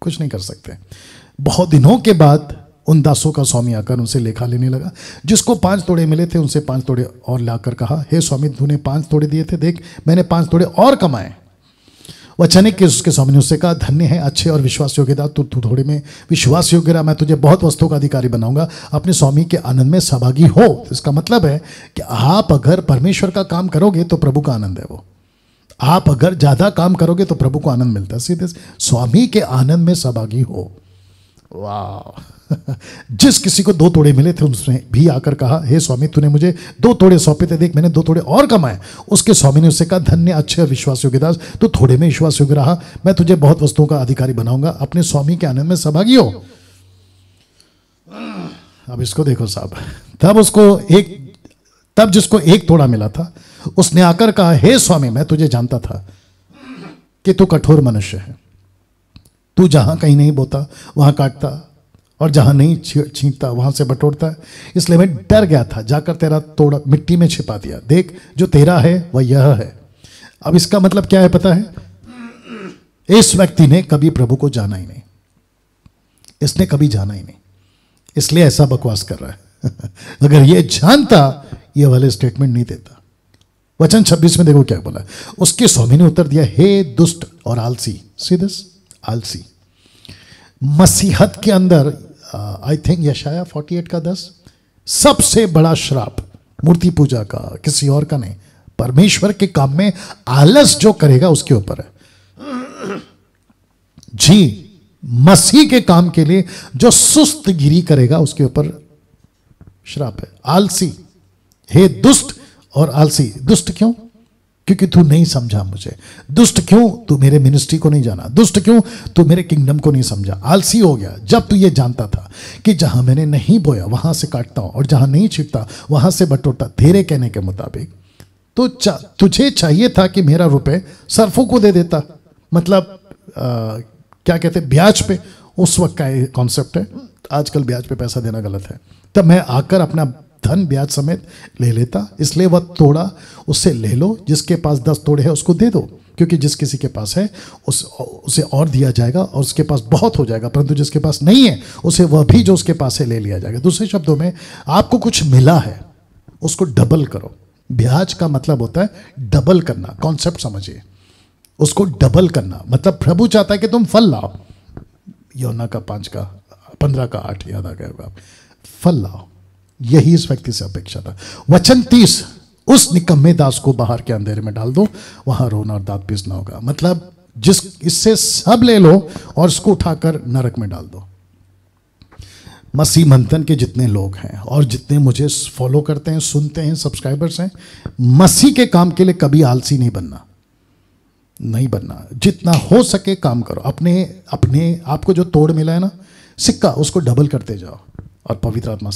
कुछ नहीं कर सकते बहुत दिनों के बाद उन दासों का स्वामी आकर उनसे लेखा लेने लगा जिसको पांच तोड़े मिले थे उनसे पांच तोड़े और लाकर कहा हे स्वामी तूने पांच तोड़े दिए थे देख मैंने पांच तोड़े और कमाए वह चनिक के उसके स्वामी उससे कहा धन्य है अच्छे और विश्वास योग्यता तू तू थोड़े में विश्वास योग्य रहा मैं तुझे बहुत वस्तुओं का अधिकारी बनाऊंगा अपने स्वामी के आनंद में सहभागी हो तो इसका मतलब है कि आप अगर परमेश्वर का काम करोगे तो प्रभु का आनंद है वो आप अगर ज़्यादा काम करोगे तो प्रभु को आनंद मिलता है सीधे स्वामी के आनंद में सहभागी हो वाह जिस किसी को दो तोड़े मिले थे उसने भी आकर कहा हे hey, स्वामी तूने मुझे दो तोड़े सौंपे थे देख मैंने दो तोड़े और कमाए उसके स्वामी ने उससे कहा धन्य अच्छे विश्वास योग्य दास तू तो थोड़े में विश्वास योग्य रहा मैं तुझे बहुत वस्तुओं का अधिकारी बनाऊंगा अपने स्वामी के आनंद में सहभागी हो अब इसको देखो साहब तब उसको एक तब जिसको एक तोड़ा मिला था उसने आकर कहा हे hey, स्वामी मैं तुझे जानता था कि तू कठोर मनुष्य है तू जहां कहीं नहीं बोता वहां काटता और जहां नहीं छींटता वहां से बटोरता है इसलिए मैं डर गया था जाकर तेरा तोड़ा मिट्टी में छिपा दिया देख जो तेरा है वह यह है अब इसका मतलब क्या है पता है इस व्यक्ति ने कभी प्रभु को जाना ही नहीं इसने कभी जाना ही नहीं इसलिए ऐसा बकवास कर रहा है अगर यह जानता यह वाले स्टेटमेंट नहीं देता वचन 26 में देखो क्या बोला उसके स्वामी ने उत्तर दिया हे दुष्ट और आलसी सी दिस आलसी मसीहत के अंदर आई थिंक यशाया 48 का 10 सबसे बड़ा श्राप मूर्ति पूजा का किसी और का नहीं परमेश्वर के काम में आलस जो करेगा उसके ऊपर है जी मसीह के काम के लिए जो सुस्त गिरी करेगा उसके ऊपर श्राप है आलसी हे दुष्ट और आलसी दुष्ट क्यों क्योंकि तू नहीं समझा मुझे दुष्ट क्यों तू मेरे मिनिस्ट्री को नहीं जाना दुष्ट क्यों तू मेरे किंगडम को नहीं समझा आलसी हो गया जब तू ये जानता था कि जहां मैंने नहीं बोया वहां से काटता हूं और जहां नहीं छिपता वहां से बटोरता तेरे कहने के मुताबिक तो चा, तुझे चाहिए था कि मेरा रुपये सरफों को दे देता मतलब आ, क्या कहते ब्याज पे उस वक्त का कॉन्सेप्ट है आजकल ब्याज पे पैसा देना गलत है तब मैं आकर अपना धन ब्याज समेत ले लेता इसलिए वह तोड़ा उससे ले लो जिसके पास दस तोड़े हैं उसको दे दो क्योंकि जिस किसी के पास है उस उसे और दिया जाएगा और उसके पास बहुत हो जाएगा परंतु जिसके पास नहीं है उसे वह भी जो उसके पास है ले लिया जाएगा दूसरे शब्दों में आपको कुछ मिला है उसको डबल करो ब्याज का मतलब होता है डबल करना कॉन्सेप्ट समझिए उसको डबल करना मतलब प्रभु चाहता है कि तुम फल लाओ यौना का पांच का पंद्रह का आठ याद आ गया होगा फल लाओ यही इस व्यक्ति से अपेक्षा था वचन तीस उस निकम्मे दास को बाहर के अंधेरे में डाल दो वहां रोना और दांत पीसना होगा मतलब जिस इससे सब ले लो और उसको उठाकर नरक में डाल दो मसीह मंथन के जितने लोग हैं और जितने मुझे फॉलो करते हैं सुनते हैं सब्सक्राइबर्स हैं मसीह के काम के लिए कभी आलसी नहीं बनना नहीं बनना जितना हो सके काम करो अपने अपने आपको जो तोड़ मिला है ना सिक्का उसको डबल करते जाओ और पवित्र आत्मा